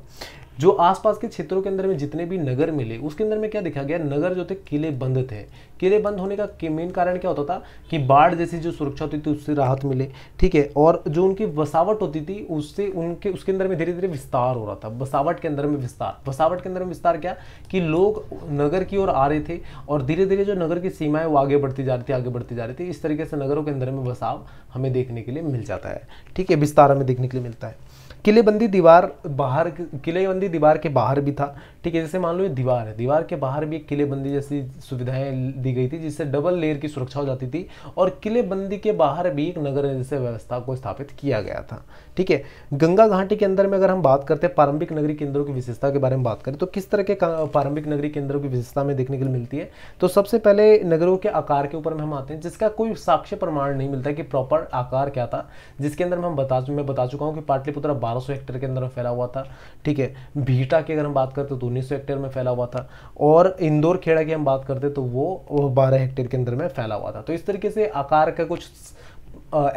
Speaker 1: जो आसपास के क्षेत्रों के अंदर में जितने भी नगर मिले उसके अंदर में क्या देखा गया नगर जो थे किले बंद थे किले बंद होने का मेन कारण क्या होता था कि बाढ़ जैसी जो सुरक्षा होती थी उससे राहत मिले ठीक है और जो उनकी बसावट होती थी उससे उनके उसके अंदर में धीरे धीरे विस्तार हो रहा था बसावट के अंदर में विस्तार बसावट के अंदर में विस्तार क्या कि लोग नगर की ओर आ रहे थे और धीरे धीरे जो नगर की सीमाएं वो आगे बढ़ती जा रही थी आगे बढ़ती जा रही थी इस तरीके से नगरों के अंदर में बसाव हमें देखने के लिए मिल जाता है ठीक है विस्तार हमें देखने के लिए मिलता है किलेबंदी दीवार बाहर किलेबंदी दीवार के बाहर भी था ठीक है जैसे मान लो ये दीवार है दीवार के बाहर भी एक किलेबंदी जैसी सुविधाएं दी गई थी जिससे डबल लेयर की सुरक्षा हो जाती थी और किलेबंदी के बाहर भी एक नगर जैसे व्यवस्था को स्थापित किया गया था ठीक है गंगा घाटी के अंदर में अगर हम बात करते हैं प्रारंभिक नगरी केंद्रों की विशेषता के बारे में बात करें तो किस तरह के प्रारंभिक नगरी केंद्रों की विशेषता में देखने के लिए मिलती है तो सबसे पहले नगरों के आकार के ऊपर में हम आते हैं जिसका कोई साक्ष्य प्रमाण नहीं मिलता कि प्रॉपर आकार क्या था जिसके अंदर में हम बता मैं बता चुका हूँ कि पाटलिपुत्र बारह हेक्टेयर के अंदर फैला हुआ था ठीक है भीटा की अगर हम बात करते तो उन्नीस हेक्टेयर में फैला हुआ था और इंदौर खेड़ा की हम बात करते तो वो बारह हेक्टेयर के अंदर में फैला हुआ था तो इस तरीके से आकार का कुछ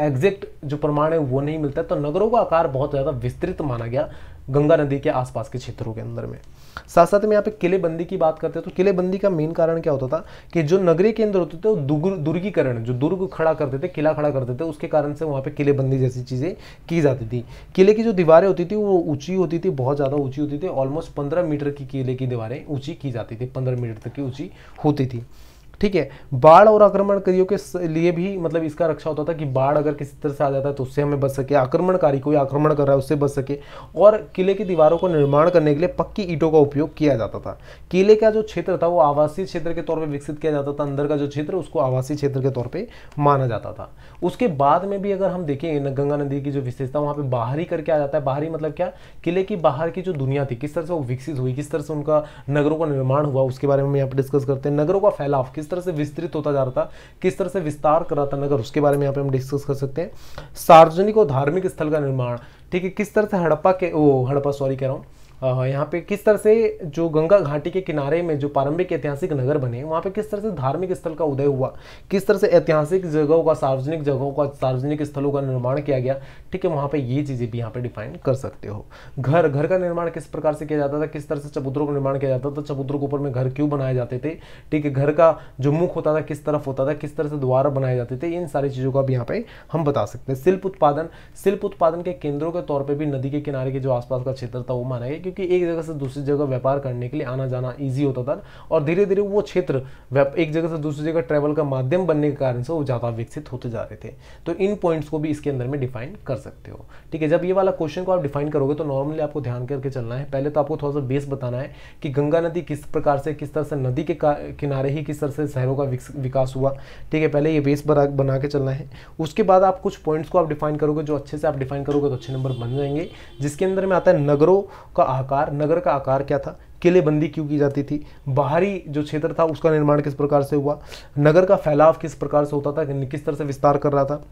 Speaker 1: एग्जैक्ट जो प्रमाण है वो नहीं मिलता तो नगरों का आकार बहुत ज़्यादा विस्तृत माना गया गंगा नदी के आसपास के क्षेत्रों के अंदर में साथ साथ में यहाँ पे किलेबंदी की बात करते हैं तो किलेबंदी का मेन कारण क्या होता था कि जो नगरीय केंद्र होते थे वो दुर्गीकरण जो दुर्ग खड़ा करते थे किला खड़ा करते थे उसके कारण से वहाँ पे किलेबंदी जैसी चीज़ें की जाती थी किले की जो दीवारें होती थी वो ऊँची होती थी बहुत ज़्यादा ऊँची होती थी ऑलमोस्ट पंद्रह मीटर की किले की दीवारें ऊँची की जाती थी पंद्रह मीटर तक की ऊँची होती थी ठीक है बाढ़ और आक्रमणकारियों के लिए भी मतलब इसका रक्षा होता था कि बाढ़ अगर किसी तरह से आ जाता है तो उससे हमें बच सके आक्रमणकारी कोई आक्रमण कर रहा है उससे बच सके और किले की दीवारों को निर्माण करने के लिए पक्की ईटों का उपयोग किया जाता था किले का जो क्षेत्र था वो आवासीय क्षेत्र के तौर पर विकसित किया जाता था अंदर का जो क्षेत्र उसको आवासीय क्षेत्र के तौर पर माना जाता था उसके बाद में भी अगर हम देखें गंगा नदी की जो विशेषता वहाँ पे बाहरी करके आ जाता है बाहरी मतलब क्या किले की बाहर की जो दुनिया थी किस तरह से वो विकसित हुई किस तरह से उनका नगरों का निर्माण हुआ उसके बारे में हम यहाँ पर डिस्कस करते हैं नगरों का फैलाव किस तरह से विस्तृत होता जा रहा था किस तरह से विस्तार कर रहा था नगर उसके बारे में यहाँ पर हम डिस्कस कर सकते हैं सार्वजनिक और धार्मिक स्थल का निर्माण ठीक है किस तरह से हड़प्पा के वो हड़प्पा सॉरी कह रहा हूँ यहाँ पे किस तरह से जो गंगा घाटी के किनारे में जो प्रारंभिक ऐतिहासिक नगर बने वहाँ पे किस तरह से धार्मिक स्थल का उदय हुआ किस तरह से ऐतिहासिक जगहों का सार्वजनिक जगहों का सार्वजनिक स्थलों का निर्माण किया गया ठीक है वहाँ पे ये चीज़ें भी यहाँ पे डिफाइन कर सकते हो घर घर का निर्माण किस प्रकार से किया जाता था किस तरह से चबूतरों का निर्माण किया जाता था चबूतरों के ऊपर में घर क्यों बनाए जाते थे ठीक है घर का जो मुख होता था किस तरफ होता था किस तरह से द्वार बनाए जाते थे इन सारी चीज़ों का भी यहाँ पे हम बता सकते हैं शिल्प उत्पादन शिल्प उत्पादन के केंद्रों के तौर पर भी नदी के किनारे के जो आसपास का क्षेत्र था वो माना गया क्योंकि एक जगह से दूसरी जगह व्यापार करने के लिए आना जाना ईजी होता था और धीरे धीरे वो क्षेत्र एक जगह से दूसरी जगह ट्रैवल का माध्यम बनने के कारण से वो ज़्यादा विकसित होते जा रहे थे तो इन पॉइंट्स को भी इसके अंदर में डिफाइन कर सकते हो ठीक है जब ये वाला क्वेश्चन को आप डिफाइन करोगे तो नॉर्मली आपको ध्यान करके चलना है पहले तो आपको थोड़ा सा बेस बताना है कि गंगा नदी किस प्रकार से किस तरह से नदी के किनारे ही किस तरह से शहरों का विकास हुआ ठीक है पहले ये बेस बना के चलना है उसके बाद आप कुछ पॉइंट्स को आप डिफाइन करोगे जो अच्छे से आप डिफाइन करोगे तो अच्छे नंबर बन जाएंगे जिसके अंदर में आता है नगरों का आकार नगर का आकार क्या था किलेबंदी क्यों की जाती थी बाहरी जो क्षेत्र था उसका निर्माण किस प्रकार से हुआ नगर का फैलाव किस प्रकार से होता था किस तरह से विस्तार कर रहा था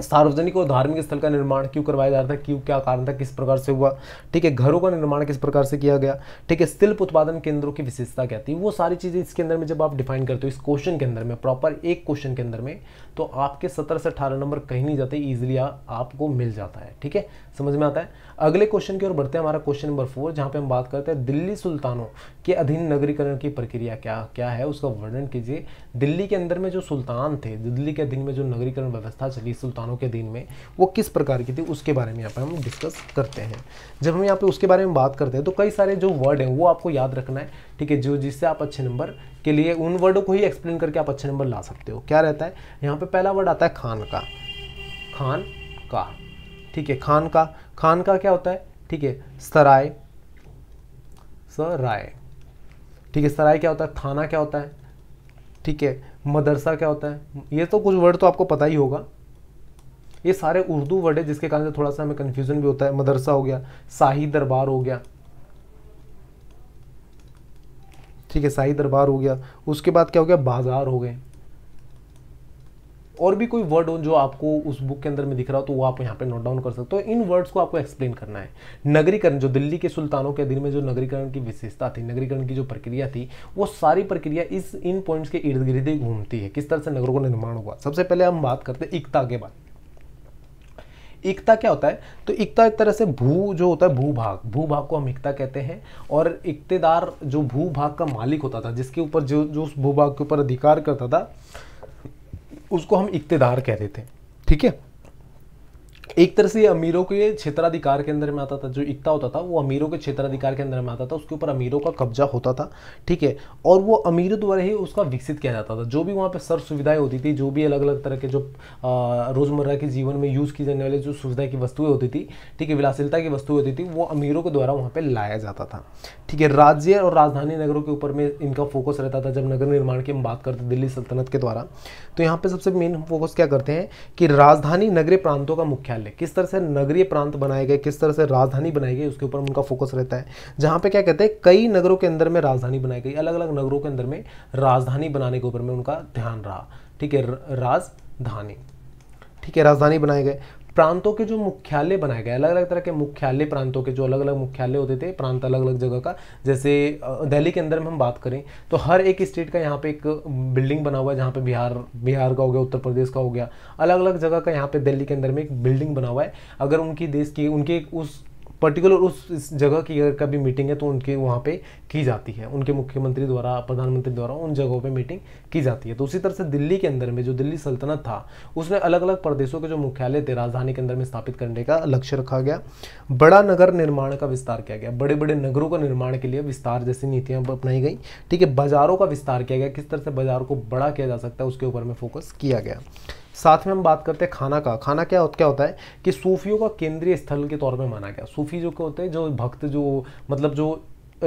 Speaker 1: सार्वजनिक और धार्मिक स्थल का निर्माण क्यों करवाया जा रहा था क्यों क्या कारण था किस प्रकार से हुआ ठीक है घरों का निर्माण किस प्रकार से किया गया ठीक है शिल्प उत्पादन केंद्रों की विशेषता क्या थी वो सारी चीज़ें इसके अंदर में जब आप डिफाइन करते हो इस क्वेश्चन के अंदर में प्रॉपर एक क्वेश्चन के अंदर में तो आपके सत्रह से अठारह नंबर कहीं नहीं जाते ईजिली आपको मिल जाता है ठीक है समझ में आता है अगले क्वेश्चन की ओर बढ़ते हैं हमारा क्वेश्चन नंबर फोर जहाँ पे हम बात करते हैं दिल्ली सुल्तानों के अधीन नगरीकरण की प्रक्रिया क्या क्या है उसका वर्णन कीजिए दिल्ली के अंदर में जो सुल्तान थे दिल्ली के अधीन में जो नगरीकरण व्यवस्था चली सुल्तानों के अधीन में वो किस प्रकार की थी उसके बारे में यहाँ पर हम डिस्कस करते हैं जब हम यहाँ पे उसके बारे में बात करते हैं तो कई सारे जो वर्ड हैं वो आपको याद रखना है ठीक है जो जिससे आप अच्छे नंबर के लिए उन वर्डों को ही एक्सप्लेन करके आप अच्छे नंबर ला सकते हो क्या रहता है यहाँ पे पहला वर्ड आता है खान का खान का ठीक है खान का खान का क्या होता है ठीक है सराय सराय ठीक है सराय क्या होता है थाना क्या होता है ठीक है मदरसा क्या होता है ये तो कुछ वर्ड तो आपको पता ही होगा ये सारे उर्दू वर्ड है जिसके कारण से थोड़ा सा हमें कन्फ्यूजन भी होता है मदरसा हो गया शाही दरबार हो गया ठीक है शाही दरबार हो गया उसके बाद क्या हो गया बाजार हो गए और भी कोई वर्ड हो जो आपको उस बुक के अंदर में दिख रहा हो तो वो आप यहाँ पे नोट डाउन कर सकते हो इन वर्ड्स को आपको एक्सप्लेन करना है नगरीकरण जो दिल्ली के सुल्तानों के दिन में जो नगरीकरण की विशेषता थी नगरीकरण की जो प्रक्रिया थी वो सारी प्रक्रिया इस इन पॉइंट्स के इर्द गिर्द ही घूमती है किस तरह से नगरों का निर्माण हुआ सबसे पहले हम बात करते हैं एकता के बारे में एकता क्या होता है तो एकता एक तरह से भू जो होता है भूभाग भूभाग को हम एकता कहते हैं और इकतेदार जो भूभाग का मालिक होता था जिसके ऊपर जो जो उस भूभाग के ऊपर अधिकार करता था उसको हम इकतेदार कहते थे ठीक है एक तरह से अमीरों के क्षेत्राधिकार के अंदर में आता था जो इकता होता था वो अमीरों के क्षेत्राधिकार के अंदर में आता था उसके ऊपर अमीरों का कब्जा होता था ठीक है और वो अमीरों द्वारा ही उसका विकसित किया जाता था जो भी वहाँ पे सर सुविधाएं होती थी जो भी अलग अलग तरह के जो रोज़मर्रा के जीवन में यूज़ की जाने वाली जो सुविधा की वस्तुएँ होती थी ठीक है विलासिलता की वस्तुएं होती थी वो अमीरों के द्वारा वहाँ पर लाया जाता था ठीक है राज्य और राजधानी नगरों के ऊपर में इनका फोकस रहता था जब नगर निर्माण की हम बात करते दिल्ली सल्तनत के द्वारा तो यहाँ पर सबसे मेन फोकस क्या करते हैं कि राजधानी नगरीय प्रांतों का मुख्यालय पहले किस तरह से नगरीय प्रांत बनाए गए किस तरह से राजधानी बनाई गई उसके ऊपर उनका फोकस रहता है जहां पे क्या कहते हैं कई नगरों के अंदर में राजधानी बनाई गई अलग अलग नगरों के अंदर में राजधानी बनाने के ऊपर में उनका ध्यान रहा ठीक है राजधानी ठीक है राजधानी बनाए गए प्रांतों के जो मुख्यालय बनाए गए अलग अलग तरह के मुख्यालय प्रांतों के जो अलग अलग मुख्यालय होते थे प्रांत अलग अलग जगह का जैसे दिल्ली के अंदर में हम बात करें तो हर एक स्टेट का यहाँ पे एक बिल्डिंग बना हुआ है जहाँ पे बिहार बिहार का हो गया उत्तर प्रदेश का हो गया अलग अलग जगह का यहाँ पे दिल्ली के अंदर में एक बिल्डिंग बना हुआ है अगर उनकी देश की उनके उस पर्टिकुलर उस जगह की अगर कभी मीटिंग है तो उनके वहाँ पे की जाती है उनके मुख्यमंत्री द्वारा प्रधानमंत्री द्वारा उन जगहों पे मीटिंग की जाती है तो उसी तरह से दिल्ली के अंदर में जो दिल्ली सल्तनत था उसमें अलग अलग प्रदेशों के जो मुख्यालय थे राजधानी के अंदर में स्थापित करने का लक्ष्य रखा गया बड़ा नगर निर्माण का विस्तार किया गया बड़े बड़े नगरों का निर्माण के लिए विस्तार जैसी नीतियाँ अपनाई गई ठीक है बाज़ारों का विस्तार किया गया किस तरह से बाज़ार को बड़ा किया जा सकता है उसके ऊपर में फोकस किया गया साथ में हम बात करते हैं खाना का खाना क्या क्या होता है कि सूफियों का केंद्रीय स्थल के तौर पर माना गया सूफी जो क्या होते हैं जो भक्त जो मतलब जो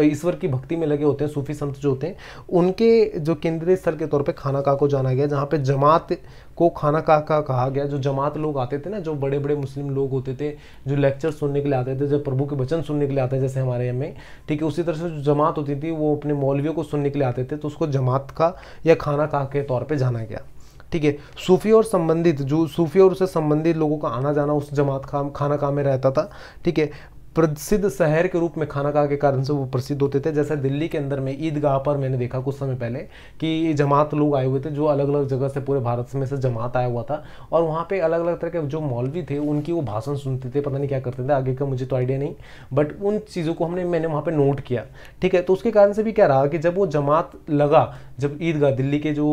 Speaker 1: ईश्वर की भक्ति में लगे होते हैं सूफी संत जो होते हैं उनके जो केंद्रीय स्थल के तौर पे का को जाना गया जहाँ पे जमात को खाना का कहा गया जो जमात लोग आते थे ना जो बड़े बड़े मुस्लिम लोग होते थे जो लेक्चर सुनने के लिए आते थे जो प्रभु के वचन सुनने के लिए आते हैं जैसे हमारे यहाँ में ठीक है उसी तरह से जो जमात होती थी वो अपने मौलवियों को सुनने के लिए आते थे तो उसको जमात का या खाना का के तौर पर जाना गया ठीक है सूफी और संबंधित जो सूफी और उससे संबंधित लोगों का आना जाना उस जमात का खाना खा में रहता था ठीक है प्रसिद्ध शहर के रूप में खाना खा के कारण से वो प्रसिद्ध होते थे जैसे दिल्ली के अंदर में ईदगाह पर मैंने देखा कुछ समय पहले कि जमात लोग आए हुए थे जो अलग अलग जगह से पूरे भारत में से जमात आया हुआ था और वहाँ पे अलग अलग तरह के जो मौलवी थे उनकी वो भाषण सुनते थे पता नहीं क्या करते थे आगे का मुझे तो आइडिया नहीं बट उन चीज़ों को हमने मैंने वहाँ पर नोट किया ठीक है तो उसके कारण से भी क्या रहा कि जब वो जमात लगा जब ईदगाह दिल्ली के जो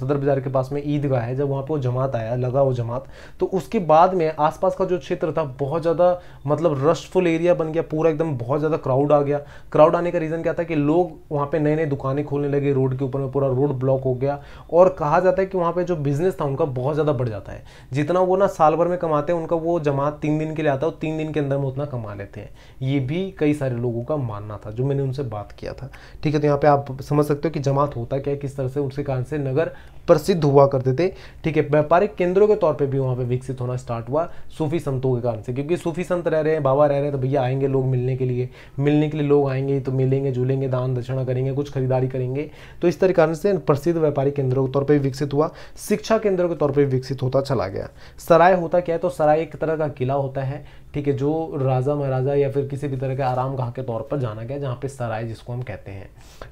Speaker 1: सदर बाज़ार के पास में ईदगाह है जब वहाँ पर वो जमात आया लगा वो जमात तो उसके बाद में आसपास का जो क्षेत्र था बहुत ज़्यादा मतलब रशफुल एरिया बन गया पूरा एकदम बहुत ज़्यादा क्राउड आ गया क्राउड आने का रीज़न क्या था कि लोग वहाँ पर नए नए दुकानें खोलने लगे रोड के ऊपर में पूरा रोड ब्लॉक हो गया और कहा जाता है कि वहाँ पर जो बिज़नेस था उनका बहुत ज़्यादा बढ़ जाता है जितना वो ना साल भर में कमाते हैं उनका वो जमात तीन दिन के लिए आता है और तीन दिन के अंदर में उतना कमा लेते हैं ये भी कई सारे लोगों का मानना था जो मैंने उनसे बात किया था ठीक है तो यहाँ पर आप समझ सकते हो कि जमात होता है क्या किस तरह से उसके कारण से नगर प्रसिद्ध हुआ करते थे ठीक है व्यापारिक केंद्रों के तौर पे भी वहाँ पे विकसित होना स्टार्ट हुआ सूफी संतों के कारण से क्योंकि सूफी संत रह रहे हैं बाबा रह रहे हैं तो भैया आएंगे लोग मिलने के लिए मिलने के लिए लोग आएंगे तो मिलेंगे जुलेंगे दान दक्षिणा करेंगे कुछ खरीदारी करेंगे तो इस तरह कारण से प्रसिद्ध व्यापारिक केंद्रों के तौर पर विकसित हुआ शिक्षा केंद्रों के तौर पर विकसित होता चला गया सराय होता क्या है तो सराय एक तरह का किला होता है ठीक है जो राजा महाराजा या फिर किसी भी तरह के आराम गाह के तौर पर जाना गया जहाँ पे सराय जिसको हम कहते हैं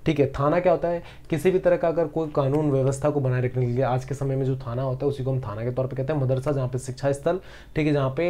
Speaker 1: ठीक है थाना क्या होता है किसी भी तरह का अगर कोई कानून व्यवस्था को बनाए रखने के लिए आज के समय में जो थाना होता है उसी को हम थाना के तौर पर कहते हैं मदरसा जहाँ पे शिक्षा स्थल ठीक है जहाँ पे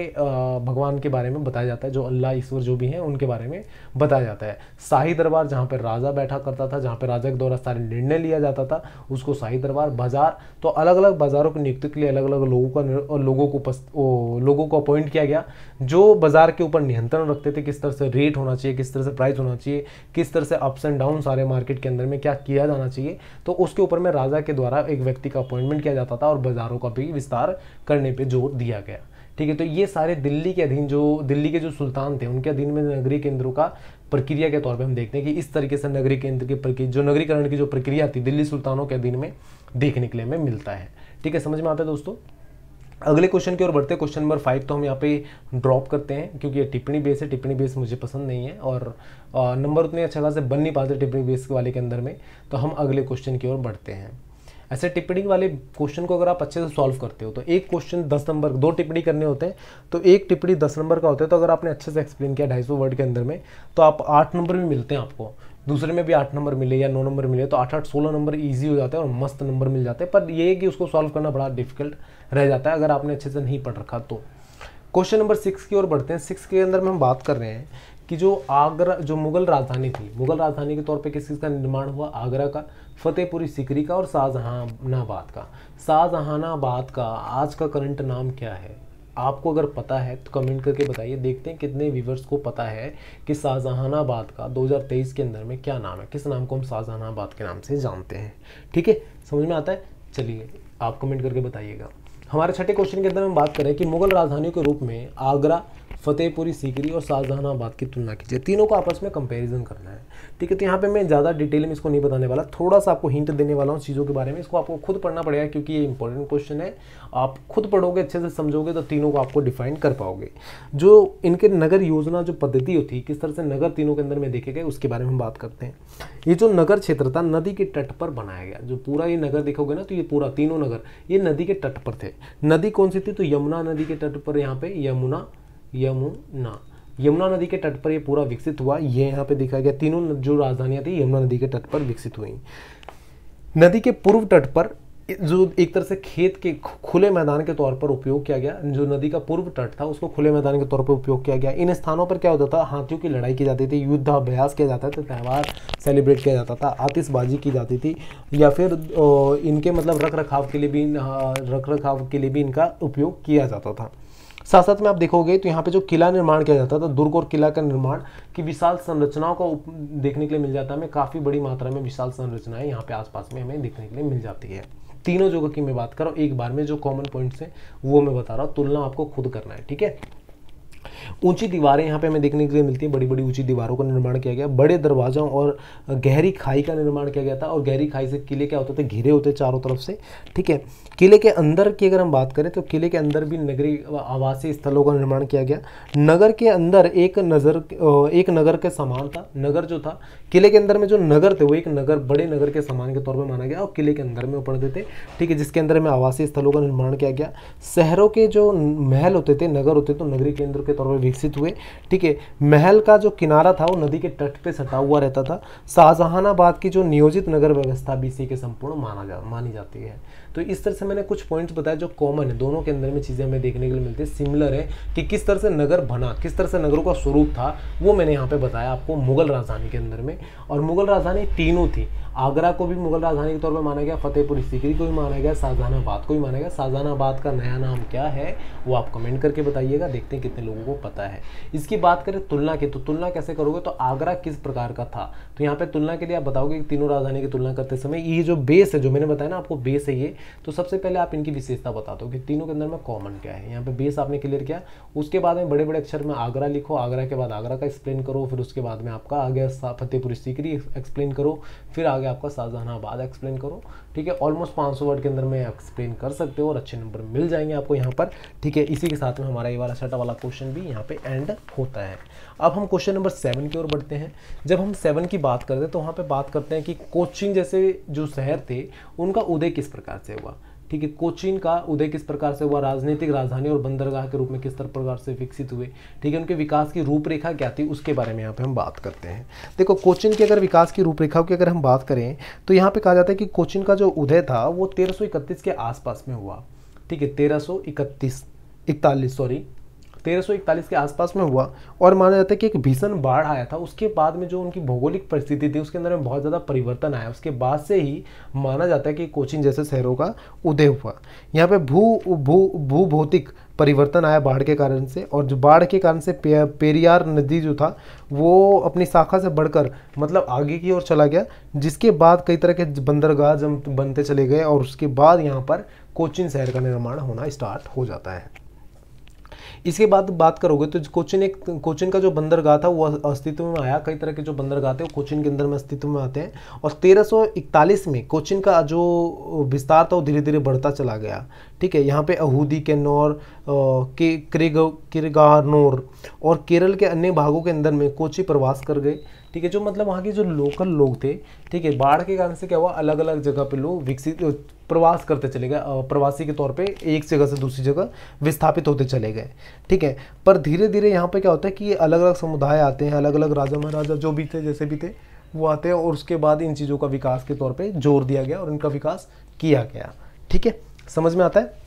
Speaker 1: भगवान के बारे में बताया जाता है जो अल्लाह ईश्वर जो भी हैं उनके बारे में बताया जाता है शाही दरबार जहाँ पर राजा बैठा करता था जहाँ पर राजा के द्वारा सारे निर्णय लिया जाता था उसको शाही दरबार बाजार तो अलग अलग बाजारों की नियुक्ति के लिए अलग अलग लोगों का लोगों को लोगों को अपॉइंट किया गया जो जो बाजार के ऊपर नियंत्रण रखते थे किस तरह से रेट होना चाहिए किस तरह से प्राइस होना चाहिए किस तरह से अप्स एंड डाउन सारे मार्केट के अंदर में क्या किया जाना चाहिए तो उसके ऊपर में राजा के द्वारा एक व्यक्ति का अपॉइंटमेंट किया जाता था और बाजारों का भी विस्तार करने पर जोर दिया गया ठीक है तो ये सारे दिल्ली के अधीन जो दिल्ली के जो सुल्तान थे उनके अधीन में नगरी केंद्रों का प्रक्रिया के तौर पे हम देखते हैं कि इस तरीके से नगरी केंद्र की प्रक्रिया जो नगरीकरण की जो प्रक्रिया थी दिल्ली सुल्तानों के अधीन में देखने के लिए हमें मिलता है ठीक है समझ में आता है दोस्तों अगले क्वेश्चन की ओर बढ़ते क्वेश्चन नंबर फाइव तो हम यहाँ पे ड्रॉप करते हैं क्योंकि ये टिप्पणी बेस है टिप्पणी बेस मुझे पसंद नहीं है और नंबर उतने अच्छा खासे बन नहीं पाते टिप्पणी बेस वाले के अंदर में तो हम अगले क्वेश्चन की ओर बढ़ते हैं ऐसे टिप्पणी वाले क्वेश्चन को अगर आप अच्छे से सॉल्व करते हो तो एक क्वेश्चन दस नंबर दो टिप्पणी करने होते हैं तो एक टिप्पणी दस नंबर का होता है तो अगर आपने अच्छे से एक्सप्लेन किया ढाई वर्ड के अंदर में तो आप आठ नंबर भी मिलते हैं आपको दूसरे में भी आठ नंबर मिले या नौ नंबर मिले तो आठ आठ सोलह नंबर ईजी हो जाते हैं और मस्त नंबर मिल जाते हैं पर यह है कि उसको सॉल्व करना बड़ा डिफिकल्ट रह जाता है अगर आपने अच्छे से नहीं पढ़ रखा तो क्वेश्चन नंबर सिक्स की ओर बढ़ते हैं सिक्स के अंदर में हम बात कर रहे हैं कि जो आगरा जो मुगल राजधानी थी मुगल राजधानी के तौर पे किस चीज़ का निर्माण हुआ आगरा का फतेहपुरी सिकरी का और शाहजहानाबाद का शाहजहानाबाद का आज का करंट नाम क्या है आपको अगर पता है तो कमेंट करके बताइए देखते हैं कितने व्यूवर्स को पता है कि शाहजहानाबाद का 2023 के अंदर में क्या नाम है किस नाम को हम शाहजहानाबाद के नाम से जानते हैं ठीक है समझ में आता है चलिए आप कमेंट करके बताइएगा हमारे छठे क्वेश्चन के अंदर हम बात करें कि मुगल राजधानी के रूप में आगरा फतेहपुरी सीकरी और शाहजहानाबाद की तुलना कीजिए तीनों को आपस में कंपैरिजन करना है ठीक है तो यहाँ पे मैं ज़्यादा डिटेल में इसको नहीं बताने वाला थोड़ा सा आपको हिंट देने वाला हूँ चीज़ों के बारे में इसको आपको खुद पढ़ना पड़ेगा क्योंकि ये इंपॉर्टेंट क्वेश्चन है आप खुद पढ़ोगे अच्छे से समझोगे तो तीनों को आपको डिफाइन कर पाओगे जो इनके नगर योजना जो पद्धति होती किस तरह से नगर तीनों के अंदर में देखे गए उसके बारे में हम बात करते हैं ये जो नगर क्षेत्र था नदी के तट पर बनाया गया जो पूरा ये नगर देखोगे ना तो ये पूरा तीनों नगर ये नदी के तट पर थे नदी कौन सी थी तो यमुना नदी के तट पर यहाँ पे यमुना यमुना यमुना नदी के तट पर ये पूरा विकसित हुआ ये यहाँ पे दिखाया गया तीनों जो राजधानियाँ थी यमुना नदी के तट पर विकसित हुई नदी के पूर्व तट पर जो एक तरह से खेत के खुले मैदान के तौर पर उपयोग किया गया जो नदी का पूर्व तट था उसको खुले मैदान के तौर पर उपयोग किया गया इन स्थानों पर क्या होता था हाथियों की लड़ाई की जाती थी युद्धाभ्यास किया जाता था त्यौहार सेलिब्रेट किया जाता था आतिशबाजी की जाती थी या फिर इनके मतलब रख रखाव के लिए भी हाँ, रख रखाव के लिए भी इनका उपयोग किया जाता था साथ साथ में आप देखोगे तो यहाँ पे जो किला निर्माण किया जाता था दुर्ग और किला का निर्माण की विशाल संरचनाओं का देखने के लिए मिल जाता है हमें काफ़ी बड़ी मात्रा में विशाल संरचनाएं यहाँ पे आसपास में हमें देखने के लिए मिल जाती है तीनों जगह की मैं बात कर रहा हूँ एक बार में जो कॉमन पॉइंट्स हैं वो मैं बता रहा हूँ तुलना आपको खुद करना है ठीक है ऊंची दीवारें यहाँ पे हमें देखने के लिए मिलती हैं बड़ी बड़ी ऊंची दीवारों का निर्माण किया गया बड़े दरवाजों और गहरी खाई का निर्माण किया गया था और गहरी खाई से किले क्या होते थे घिरे होते चारों तरफ से ठीक है किले के अंदर की अगर हम बात करें तो किले के अंदर भी नगरी आवासीय स्थलों का निर्माण किया गया नगर के अंदर एक नज़र एक नगर के समान था नगर जो था किले के अंदर में जो नगर थे वो एक नगर बड़े नगर के समान के तौर पर माना गया और किले के अंदर में पड़ते थे ठीक है जिसके अंदर में आवासीय स्थलों का निर्माण किया गया शहरों के जो महल होते थे नगर होते तो नगरी केंद्र के तौर पर विकसित हुए ठीक है महल का जो किनारा था वो नदी के तट पे सटा हुआ रहता था शाहजहानाबाद की जो नियोजित नगर व्यवस्था भी इसी के संपूर्ण माना जा मानी जाती है तो इस तरह से मैंने कुछ पॉइंट्स बताए जो कॉमन है दोनों के अंदर में चीज़ें हमें देखने के लिए मिलती है सिमिलर है कि किस तरह से नगर बना किस तरह से नगरों का स्वरूप था वो मैंने यहाँ पर बताया आपको मुगल राजधानी के अंदर में और मुगल राजधानी तीनों थी आगरा को भी मुगल राजधानी के तौर पर माना गया फतेहपुर सिकरी को भी माना गया शाहजहानाबाद को भी माना गया शाहजहानाबाद का नया नाम क्या है वो आप कमेंट करके बताइएगा देखते हैं कितने लोगों को पता है इसकी बात करें तुलना की तो तुलना कैसे करोगे तो आगरा किस प्रकार का था तो यहाँ पर तुलना के लिए आप बताओगे कि तीनों राजधानी की तुलना करते समय ये जो बेस है जो मैंने बताया ना आपको बेस है ये तो सबसे पहले आप इनकी विशेषता बता दो कि तीनों के अंदर में कॉमन क्या है यहाँ पर बेस आपने क्लियर किया उसके बाद में बड़े बड़े अक्षर में आगरा लिखो आगरा के बाद आगरा का एक्सप्लेन करो फिर उसके बाद में आपका आ गया फतेहपुर सिकरी एक्सप्लेन करो फिर आ आगे आपका शाहजहाना एक्सप्लेन करो ठीक है ऑलमोस्ट 500 वर्ड के अंदर में एक्सप्लेन कर सकते हो और अच्छे नंबर मिल जाएंगे आपको यहाँ पर ठीक है इसी के साथ में हमारा ये वाला छठा वाला क्वेश्चन भी यहाँ पे एंड होता है अब हम क्वेश्चन नंबर सेवन की ओर बढ़ते हैं जब हम सेवन की बात करते हैं तो वहाँ पर बात करते हैं कि कोचिंग जैसे जो शहर थे उनका उदय किस प्रकार से हुआ ठीक है कोचीन का उदय किस प्रकार से हुआ राजनीतिक राजधानी और बंदरगाह के रूप में किस तरह प्रकार से विकसित हुए ठीक है उनके विकास की रूपरेखा क्या थी उसके बारे में यहाँ पे हम बात करते हैं देखो कोचीन की अगर विकास की रूपरेखा की अगर हम बात करें तो यहाँ पे कहा जाता है कि कोचीन का जो उदय था वो तेरह के आसपास में हुआ ठीक है तेरह सौ इकतालीस सॉरी तेरह के आसपास में हुआ और माना जाता है कि एक भीषण बाढ़ आया था उसके बाद में जो उनकी भौगोलिक परिस्थिति थी उसके अंदर में बहुत ज़्यादा परिवर्तन आया उसके बाद से ही माना जाता है कि कोचिन जैसे शहरों का उदय हुआ यहाँ पे भू भू भू भौतिक परिवर्तन आया बाढ़ के कारण से और जो बाढ़ के कारण से पे, पेरियार नदी जो था वो अपनी शाखा से बढ़कर मतलब आगे की ओर चला गया जिसके बाद कई तरह के बंदरगाह जम बनते चले गए और उसके बाद यहाँ पर कोचिन शहर का निर्माण होना स्टार्ट हो जाता है इसके बाद बात करोगे तो कोचिन एक कोचिन का जो बंदरगाह था वो अस्तित्व में आया कई तरह के जो बंदरगाह थे वो कोचिन के अंदर में अस्तित्व में आते हैं और 1341 में कोचिन का जो विस्तार था वो धीरे धीरे बढ़ता चला गया ठीक है यहाँ पे अहूदी नौर के क्रिग किरगानोर और केरल के अन्य भागों के अंदर में कोची प्रवास कर गए ठीक है जो मतलब वहाँ के जो लोकल लोग थे ठीक है बाढ़ के कारण से क्या हुआ अलग अलग जगह पे लोग विकसित प्रवास करते चले गए प्रवासी के तौर पे एक जगह से दूसरी जगह विस्थापित होते चले गए ठीक है पर धीरे धीरे यहाँ पे क्या होता है कि अलग अलग समुदाय आते हैं अलग अलग राजा महाराजा जो भी थे जैसे भी थे वो आते हैं और उसके बाद इन चीज़ों का विकास के तौर पर जोर दिया गया और इनका विकास किया गया ठीक है समझ में आता है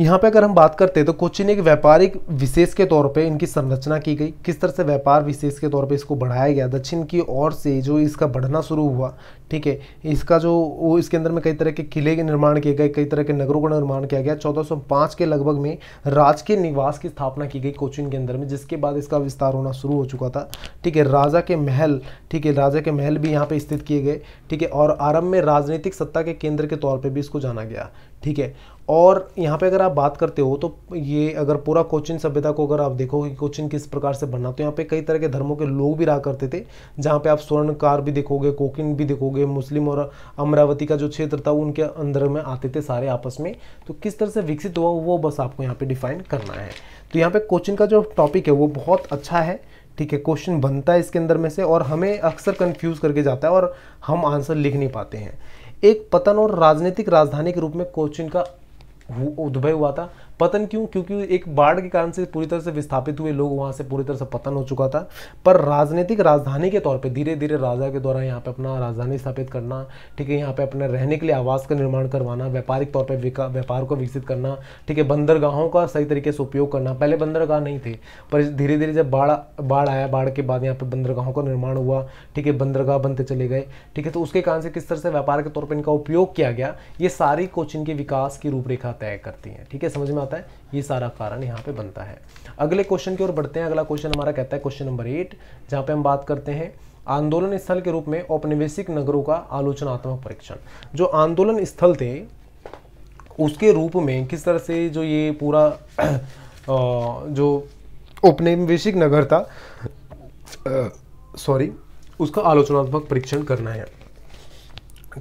Speaker 1: यहाँ पे अगर हम बात करते हैं तो कोचिन एक व्यापारिक विशेष के तौर पे इनकी संरचना की गई किस तरह से व्यापार विशेष के तौर पे इसको बढ़ाया गया दक्षिण की ओर से जो इसका बढ़ना शुरू हुआ ठीक है इसका जो वो इसके अंदर में कई तरह के किले के निर्माण किए गए कई तरह के नगरों का निर्माण किया गया 1405 के लगभग में राजकीय निवास की स्थापना की गई कोचिन के अंदर में जिसके बाद इसका विस्तार होना शुरू हो चुका था ठीक है राजा के महल ठीक है राजा के महल भी यहाँ पर स्थित किए गए ठीक है और आरंभ में राजनीतिक सत्ता के केंद्र के तौर पर भी इसको जाना गया ठीक है और यहाँ पे अगर आप बात करते हो तो ये अगर पूरा कोचिन सभ्यता को अगर आप देखो कि कोचिन किस प्रकार से बना तो यहाँ पे कई तरह के धर्मों के लोग भी रहा करते थे जहाँ पे आप स्वर्णकार भी देखोगे कोकिन भी देखोगे मुस्लिम और अमरावती का जो क्षेत्र था उनके अंदर में आते थे सारे आपस में तो किस तरह से विकसित हुआ वो बस आपको यहाँ पर डिफाइन करना है तो यहाँ पर कोचिन का जो टॉपिक है वो बहुत अच्छा है ठीक है क्वेश्चन बनता है इसके अंदर में से और हमें अक्सर कन्फ्यूज़ करके जाता है और हम आंसर लिख नहीं पाते हैं एक पतन और राजनीतिक राजधानी के रूप में कोचिन का उद्भव हुआ था पतन क्यों क्योंकि एक बाढ़ के कारण से पूरी तरह से विस्थापित हुए लोग वहाँ से पूरी तरह से पतन हो चुका था पर राजनीतिक राजधानी के तौर पर धीरे धीरे राजा के द्वारा यहाँ पर अपना राजधानी स्थापित करना ठीक है यहाँ पर अपने रहने के लिए आवास का निर्माण करवाना व्यापारिक तौर पर व्यापार को विकसित करना ठीक है बंदरगाहों का सही तरीके से उपयोग करना पहले बंदरगाह नहीं थे पर धीरे धीरे जब बाढ़ बाढ़ आया बाढ़ के बाद यहाँ पर बंदरगाहों का निर्माण हुआ ठीक है बंदरगाह बनते चले गए ठीक है तो उसके कारण से किस तरह से व्यापार के तौर पर इनका उपयोग किया गया ये सारी कोचिंग के विकास की रूपरेखा तय करती है ठीक है समझ में आता होता है ये सारा कारण यहाँ पे बनता है अगले क्वेश्चन की ओर बढ़ते हैं अगला क्वेश्चन हमारा कहता है क्वेश्चन नंबर एट जहाँ पे हम बात करते हैं आंदोलन स्थल के रूप में औपनिवेशिक नगरों का आलोचनात्मक परीक्षण जो आंदोलन स्थल थे उसके रूप में किस तरह से जो ये पूरा जो औपनिवेशिक नगर था सॉरी उसका आलोचनात्मक परीक्षण करना है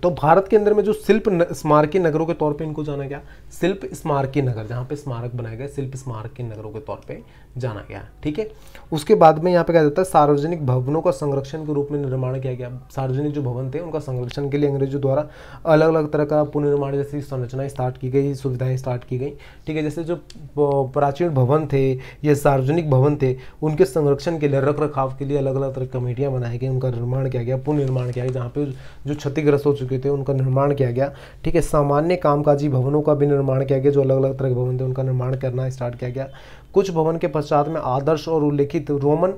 Speaker 1: तो भारत के अंदर में जो शिल्प स्मारकी नगरों के तौर पे इनको जाना गया शिल्प स्मारकी नगर जहाँ पे स्मारक बनाए गए शिल्प स्मारकी नगरों के तौर पे जाना गया ठीक है उसके बाद में यहाँ पे कहा जाता है सार्वजनिक भवनों का संरक्षण के रूप में निर्माण किया गया सार्वजनिक जो भवन थे उनका संरक्षण के लिए अंग्रेजों द्वारा अलग अलग तरह का पुनर्निर्माण जैसी संरचना स्टार्ट की गई सुविधाएं स्टार्ट की गई ठीक है जैसे जो प्राचीन भवन थे या सार्वजनिक भवन थे उनके संरक्षण के लिए रख रखाव के लिए अलग अलग तरह की कमेटियाँ बनाई गई उनका निर्माण किया गया पुनर्निर्माण किया गया जहाँ पे जो क्षतिग्रस्त हो चुके थे उनका निर्माण किया गया ठीक है सामान्य कामकाजी भवनों का भी निर्माण किया गया जो अलग अलग तरह के भवन थे उनका निर्माण करना स्टार्ट किया गया कुछ भवन के पश्चात में आदर्श और उल्लेखित रोमन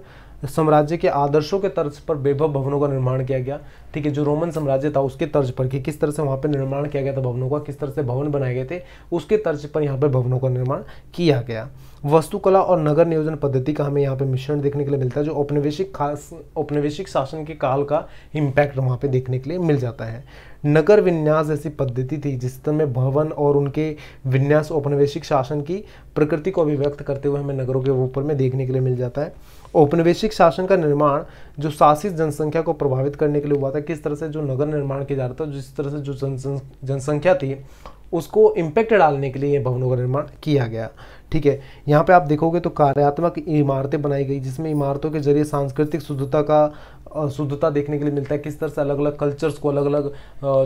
Speaker 1: साम्राज्य के आदर्शों के तर्ज पर वैभव भवनों का निर्माण किया गया ठीक है जो रोमन साम्राज्य था उसके तर्ज पर कि किस तरह से वहाँ पर निर्माण किया गया था भवनों का किस तरह से भवन बनाए गए थे उसके तर्ज पर यहाँ पर भवनों का निर्माण किया गया वस्तुकला और नगर नियोजन पद्धति का हमें यहाँ पर मिश्रण देखने के लिए मिलता है जो औपनिवेशिक खास औपनिवेशिक शासन के काल का इम्पैक्ट वहाँ पर देखने के लिए मिल जाता है नगर विन्यास ऐसी पद्धति थी जिस में भवन और उनके विन्यास औपनिवेशिक शासन की प्रकृति को अभिव्यक्त करते हुए हमें नगरों के ऊपर में देखने के लिए मिल जाता है औपनिवेशिक शासन का निर्माण जो शासित जनसंख्या को प्रभावित करने के लिए हुआ था किस तरह से जो नगर निर्माण किया जा रहा था जिस तरह से जो जनसंख्या थी उसको इम्पैक्ट डालने के लिए ये भवनों का निर्माण किया गया ठीक है यहाँ पे आप देखोगे तो कार्यात्मक इमारतें बनाई गई जिसमें इमारतों के जरिए सांस्कृतिक शुद्धता का शुद्धता देखने के लिए मिलता है किस तरह से अलग अलग कल्चर्स को अलग अलग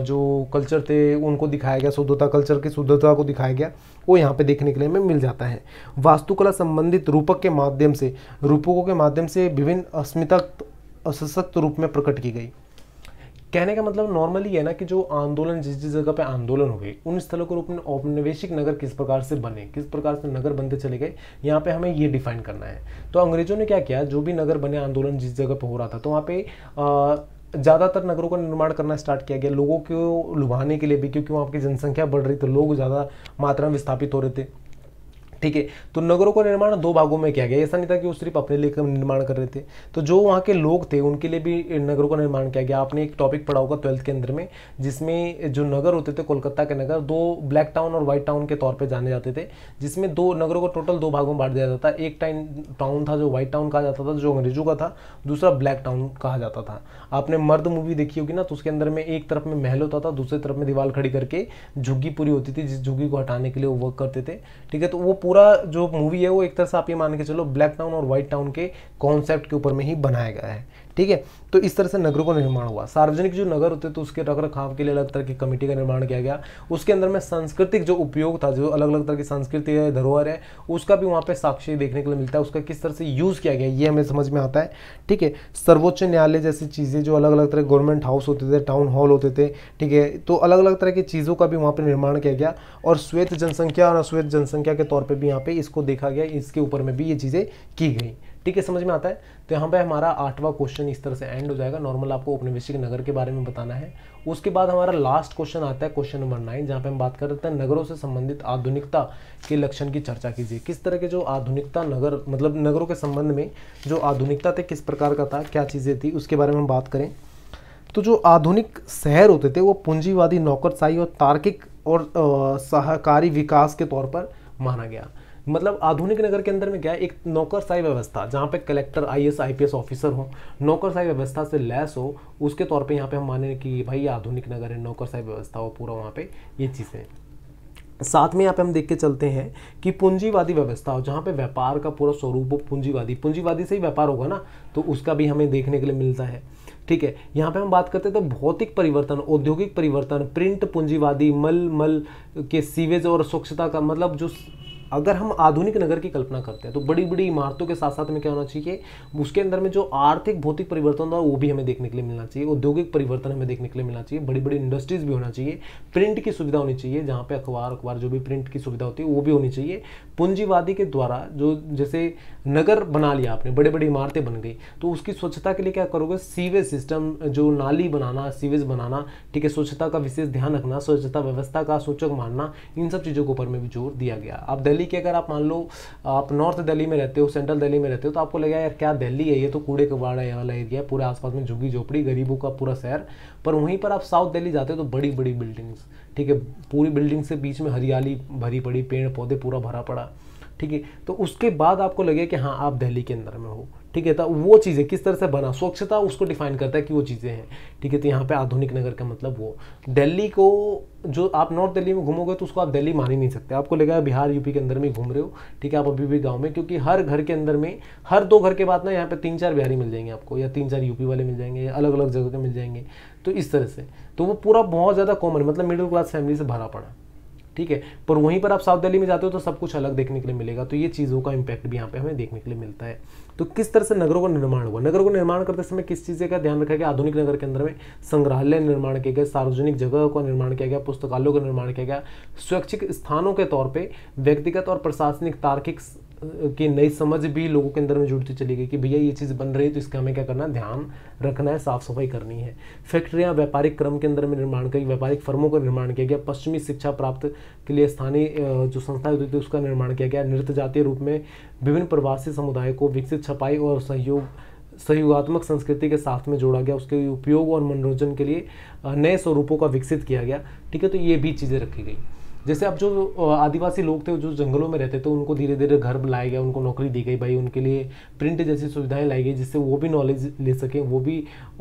Speaker 1: जो कल्चर थे उनको दिखाया गया शुद्धता कल्चर की शुद्धता को दिखाया गया वो यहाँ पे देखने के लिए हमें मिल जाता है वास्तुकला संबंधित रूपक के माध्यम से रूपकों के माध्यम से विभिन्न अस्मिता सशक्त रूप में प्रकट की गई कहने का मतलब नॉर्मली है ना कि जो आंदोलन जिस जिस जगह पे आंदोलन हो गए उन स्थलों के में औपनिवेशिक नगर किस प्रकार से बने किस प्रकार से नगर बनते चले गए यहाँ पे हमें ये डिफाइन करना है तो अंग्रेजों ने क्या किया जो भी नगर बने आंदोलन जिस जगह पे हो रहा था तो वहाँ पे आ, ज़्यादातर नगरों का निर्माण करना स्टार्ट किया गया लोगों को लुभाने के लिए भी क्योंकि वहाँ की जनसंख्या बढ़ रही तो लोग ज़्यादा मात्रा में विस्थापित हो रहे थे ठीक है तो नगरों का निर्माण दो भागों में किया गया ऐसा नहीं था कि वो सिर्फ अपने लिए निर्माण कर रहे थे तो जो वहाँ के लोग थे उनके लिए भी नगरों का निर्माण किया गया आपने एक टॉपिक पढ़ा होगा ट्वेल्थ के अंदर में जिसमें जो नगर होते थे कोलकाता के नगर दो ब्लैक टाउन और व्हाइट टाउन के तौर पर जाने जाते थे जिसमें दो नगरों को टोटल दो भागों में बांट दिया जाता था एक टाइम टाउन था जो व्हाइट टाउन कहा जाता था जो अंग्रेजों का था दूसरा ब्लैक टाउन कहा जाता था आपने मर्द मूवी देखी होगी ना तो उसके अंदर में एक तरफ में महल होता था दूसरी तरफ में दीवार खड़ी करके झुग्गी पूरी होती थी जिस झुग्गी को हटाने के लिए वो वर्क करते थे ठीक है तो वो पूरा जो मूवी है वो एक तरह से आप ये मान के चलो ब्लैक टाउन और व्हाइट टाउन के कॉन्सेप्ट के ऊपर में ही बनाया गया है ठीक है तो इस तरह से नगरों का निर्माण हुआ सार्वजनिक जो नगर होते तो उसके रख रखाव के लिए अलग तरह की कमेटी का निर्माण किया गया उसके अंदर में सांस्कृतिक जो उपयोग था जो अलग अलग तरह की संस्कृति है धरोहर है उसका भी वहाँ पे साक्ष्य देखने के लिए मिलता है उसका किस तरह से यूज़ किया गया ये हमें समझ में आता है ठीक है सर्वोच्च न्यायालय जैसी चीज़ें जो अलग अलग तरह गवर्नमेंट हाउस होते थे टाउन हॉल होते थे ठीक है तो अलग अलग तरह की चीज़ों का भी वहाँ पर निर्माण किया गया और श्वेत जनसंख्या और अश्वेत जनसंख्या के तौर पर भी यहाँ पर इसको देखा गया इसके ऊपर में भी ये चीज़ें की गई ठीक है समझ में आता है तो यहाँ पे हमारा आठवां क्वेश्चन इस तरह से एंड हो जाएगा नॉर्मल आपको उपनिवेशिक नगर के बारे में बताना है उसके बाद हमारा लास्ट क्वेश्चन आता है क्वेश्चन नंबर नाइन जहाँ पे हम बात कर रहे हैं नगरों से संबंधित आधुनिकता के लक्षण की चर्चा कीजिए किस तरह के जो आधुनिकता नगर मतलब नगरों के संबंध में जो आधुनिकता थे किस प्रकार का था क्या चीज़ें थी उसके बारे में हम बात करें तो जो आधुनिक शहर होते थे वो पूंजीवादी नौकरशाही और तार्किक और सहकारी विकास के तौर पर माना गया मतलब आधुनिक नगर के अंदर में क्या है एक नौकरशाही व्यवस्था जहाँ पे collector I I S P S officer हो नौकरशाही व्यवस्था से लैस हो उसके तौर पे यहाँ पे हम माने कि भाई आधुनिक नगर है नौकरशाही व्यवस्था हो पूरा वहाँ पे ये चीज़ें साथ में यहाँ पे हम देख के चलते हैं कि पूंजीवादी व्यवस्था हो जहाँ पे व्यापार का पूरा स्वरूप हो पूंजीवादी पूंजीवादी से ही व्यापार होगा ना तो उसका भी हमें देखने के लिए मिलता है ठीक है यहाँ पे हम बात करते हैं तो भौतिक परिवर्तन औद्योगिक परिवर्तन प्रिंट पूंजीवादी मल मल के सीवेज और स्वच्छता का मतलब जो अगर हम आधुनिक नगर की कल्पना करते हैं तो बड़ी बड़ी इमारतों के साथ साथ में क्या होना चाहिए उसके अंदर में जो आर्थिक भौतिक परिवर्तन था वो भी हमें देखने के लिए मिलना चाहिए औद्योगिक परिवर्तन हमें देखने के लिए मिलना चाहिए बड़ी बड़ी इंडस्ट्रीज भी होना चाहिए प्रिंट की सुविधा होनी चाहिए जहाँ पे अखबार अखबार जो भी प्रिंट की सुविधा होती है वो भी होनी चाहिए पूंजीवादी के द्वारा जो जैसे नगर बना लिया आपने बड़े बड़ी इमारतें बन गई तो उसकी स्वच्छता के लिए क्या करोगे सीवेज सिस्टम जो नाली बनाना सीवेज बनाना ठीक है स्वच्छता का विशेष ध्यान रखना स्वच्छता व्यवस्था का सूचक मानना इन सब चीज़ों के ऊपर में भी जोर दिया गया आप दिल्ली दिल्ली की अगर आप मान लो आप नॉर्थ दिल्ली में रहते हो सेंट्रल दिल्ली में रहते हो तो आपको लगेगा यार क्या दिल्ली है ये तो कूड़े कबाड़ा है वाला एरिया है पूरे आसपास में झुग्गी झोपड़ी गरीबों का पूरा शहर पर वहीं पर आप साउथ दिल्ली जाते हो तो बड़ी बड़ी बिल्डिंग्स ठीक है पूरी बिल्डिंग से बीच में हरियाली भरी पड़ी पेड़ पौधे पूरा भरा पड़ा ठीक है तो उसके बाद आपको लगे कि हाँ आप दिल्ली के अंदर में हो ठीक है तो वो चीज़ें किस तरह से बना स्वच्छता उसको डिफाइन करता है कि वो चीज़ें हैं ठीक है तो यहाँ पे आधुनिक नगर का मतलब वो दिल्ली को जो आप नॉर्थ दिल्ली में घूमोगे तो उसको आप दिल्ली मान ही नहीं सकते आपको लगेगा बिहार यूपी के अंदर में घूम रहे हो ठीक है आप अभी भी गाँव में क्योंकि हर घर के अंदर में हर दो घर के बाद ना यहाँ पर तीन चार बिहारी मिल जाएंगे आपको या तीन चार यूपी वाले मिल जाएंगे अलग अलग जगह के मिल जाएंगे तो इस तरह से तो वो पूरा बहुत ज़्यादा कॉमन मतलब मिडिल क्लास फैमिली से भरा पड़ा ठीक है पर वहीं पर आप साउथ दिल्ली में जाते हो तो सब कुछ अलग देखने के लिए मिलेगा तो ये चीज़ों का इम्पैक्ट भी यहाँ पे हमें देखने के लिए मिलता है तो किस तरह से नगरों का निर्माण हुआ नगरों का निर्माण करते समय किस चीज़ का ध्यान रखा गया आधुनिक नगर के अंदर में संग्रहालय निर्माण किया गया सार्वजनिक जगह का निर्माण किया गया पुस्तकालयों का निर्माण किया गया स्वैच्छिक स्थानों के तौर पर व्यक्तिगत और प्रशासनिक तार्किक की नई समझ भी लोगों के अंदर में जुड़ती चली गई कि भैया ये चीज़ बन रही है तो इसका हमें क्या करना है ध्यान रखना है साफ सफाई करनी है फैक्ट्रियां व्यापारिक क्रम के अंदर में निर्माण करी व्यापारिक फर्मों का निर्माण किया गया पश्चिमी शिक्षा प्राप्त के लिए स्थानीय जो संस्थाएं होती थी उसका निर्माण किया गया नृत्य जातीय रूप में विभिन्न प्रवासी समुदाय को विकसित छपाई और सहयोग सहयोगात्मक संस्कृति के साथ में जोड़ा गया उसके उपयोग और मनोरंजन के लिए नए स्वरूपों का विकसित किया गया ठीक है तो ये भी चीज़ें रखी गई जैसे अब जो आदिवासी लोग थे जो जंगलों में रहते थे उनको धीरे धीरे घर लाया गया उनको नौकरी दी गई भाई उनके लिए प्रिंट जैसी सुविधाएं लाई गई जिससे वो भी नॉलेज ले सके वो भी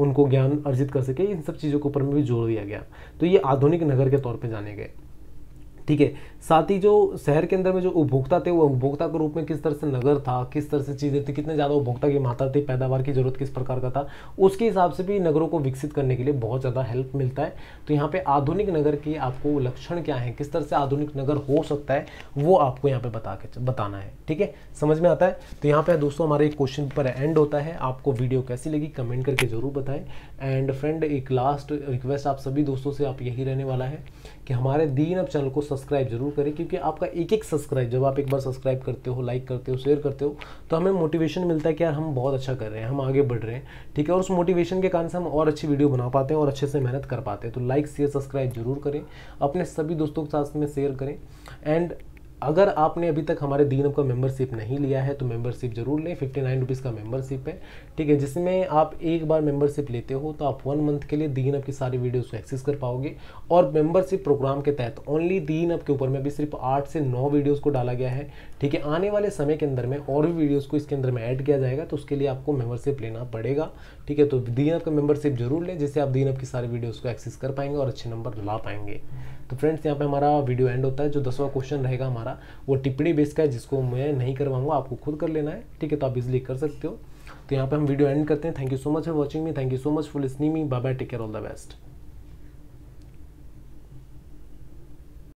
Speaker 1: उनको ज्ञान अर्जित कर सके इन सब चीज़ों के ऊपर में भी जोड़ दिया गया तो ये आधुनिक नगर के तौर पर जाने गए ठीक है साथ ही जो शहर के अंदर में जो उपभोक्ता थे वो उपभोक्ता के रूप में किस तरह से नगर था किस तरह से चीज़ें थी कितने ज़्यादा उपभोक्ता की मात्रा थी पैदावार की ज़रूरत किस प्रकार का था उसके हिसाब से भी नगरों को विकसित करने के लिए बहुत ज़्यादा हेल्प मिलता है तो यहाँ पर आधुनिक नगर के आपको लक्षण क्या है किस तरह से आधुनिक नगर हो सकता है वो आपको यहाँ पर बता के बताना है ठीक है समझ में आता है तो यहाँ पर दोस्तों हमारे एक क्वेश्चन पर एंड होता है आपको वीडियो कैसी लगी कमेंट करके ज़रूर बताएँ एंड फ्रेंड एक लास्ट रिक्वेस्ट आप सभी दोस्तों से आप यही रहने वाला है कि हमारे दीन अब चैनल को सब्सक्राइब जरूर करें क्योंकि आपका एक एक सब्सक्राइब जब आप एक बार सब्सक्राइब करते हो लाइक करते हो शेयर करते हो तो हमें मोटिवेशन मिलता है कि यार हम बहुत अच्छा कर रहे हैं हम आगे बढ़ रहे हैं ठीक है और उस मोटिवेशन के कारण से हम और अच्छी वीडियो बना पाते हैं और अच्छे से मेहनत कर पाते हैं तो लाइक शेयर सब्सक्राइब जरूर करें अपने सभी दोस्तों के साथ में शेयर करें एंड अगर आपने अभी तक हमारे दीनम का मेंबरशिप नहीं लिया है तो मेंबरशिप जरूर लें फिफ्टी नाइन रुपीज़ का मेंबरशिप है ठीक है जिसमें आप एक बार मेंबरशिप लेते हो तो आप वन मंथ के लिए दीन की सारी वीडियोज़ को एक्सेस कर पाओगे और मेंबरशिप प्रोग्राम के तहत ओनली दीन के ऊपर में भी सिर्फ आठ से नौ वीडियोज़ को डाला गया है ठीक है आने वाले समय के अंदर में और भी वीडियोज़ को इसके अंदर में ऐड किया जाएगा तो उसके लिए आपको मेम्बरशिप लेना पड़ेगा ठीक है तो दीन का मेम्बरशिप जरूर लें जिससे आप दीन की सारी वीडियोज़ को एक्सेस कर पाएंगे और अच्छे नंबर ला पाएंगे तो फ्रेंड्स यहाँ पे हमारा वीडियो एंड होता है जो दसवां क्वेश्चन रहेगा हमारा वो टिप्पणी बेस का है जिसको मैं नहीं करवाऊंगा आपको खुद कर लेना है ठीक है तो आप इजिली कर सकते हो तो यहाँ पे हम वीडियो एंड करते हैं thank you so much for watching me thank you so much for listening me bye bye take care all the best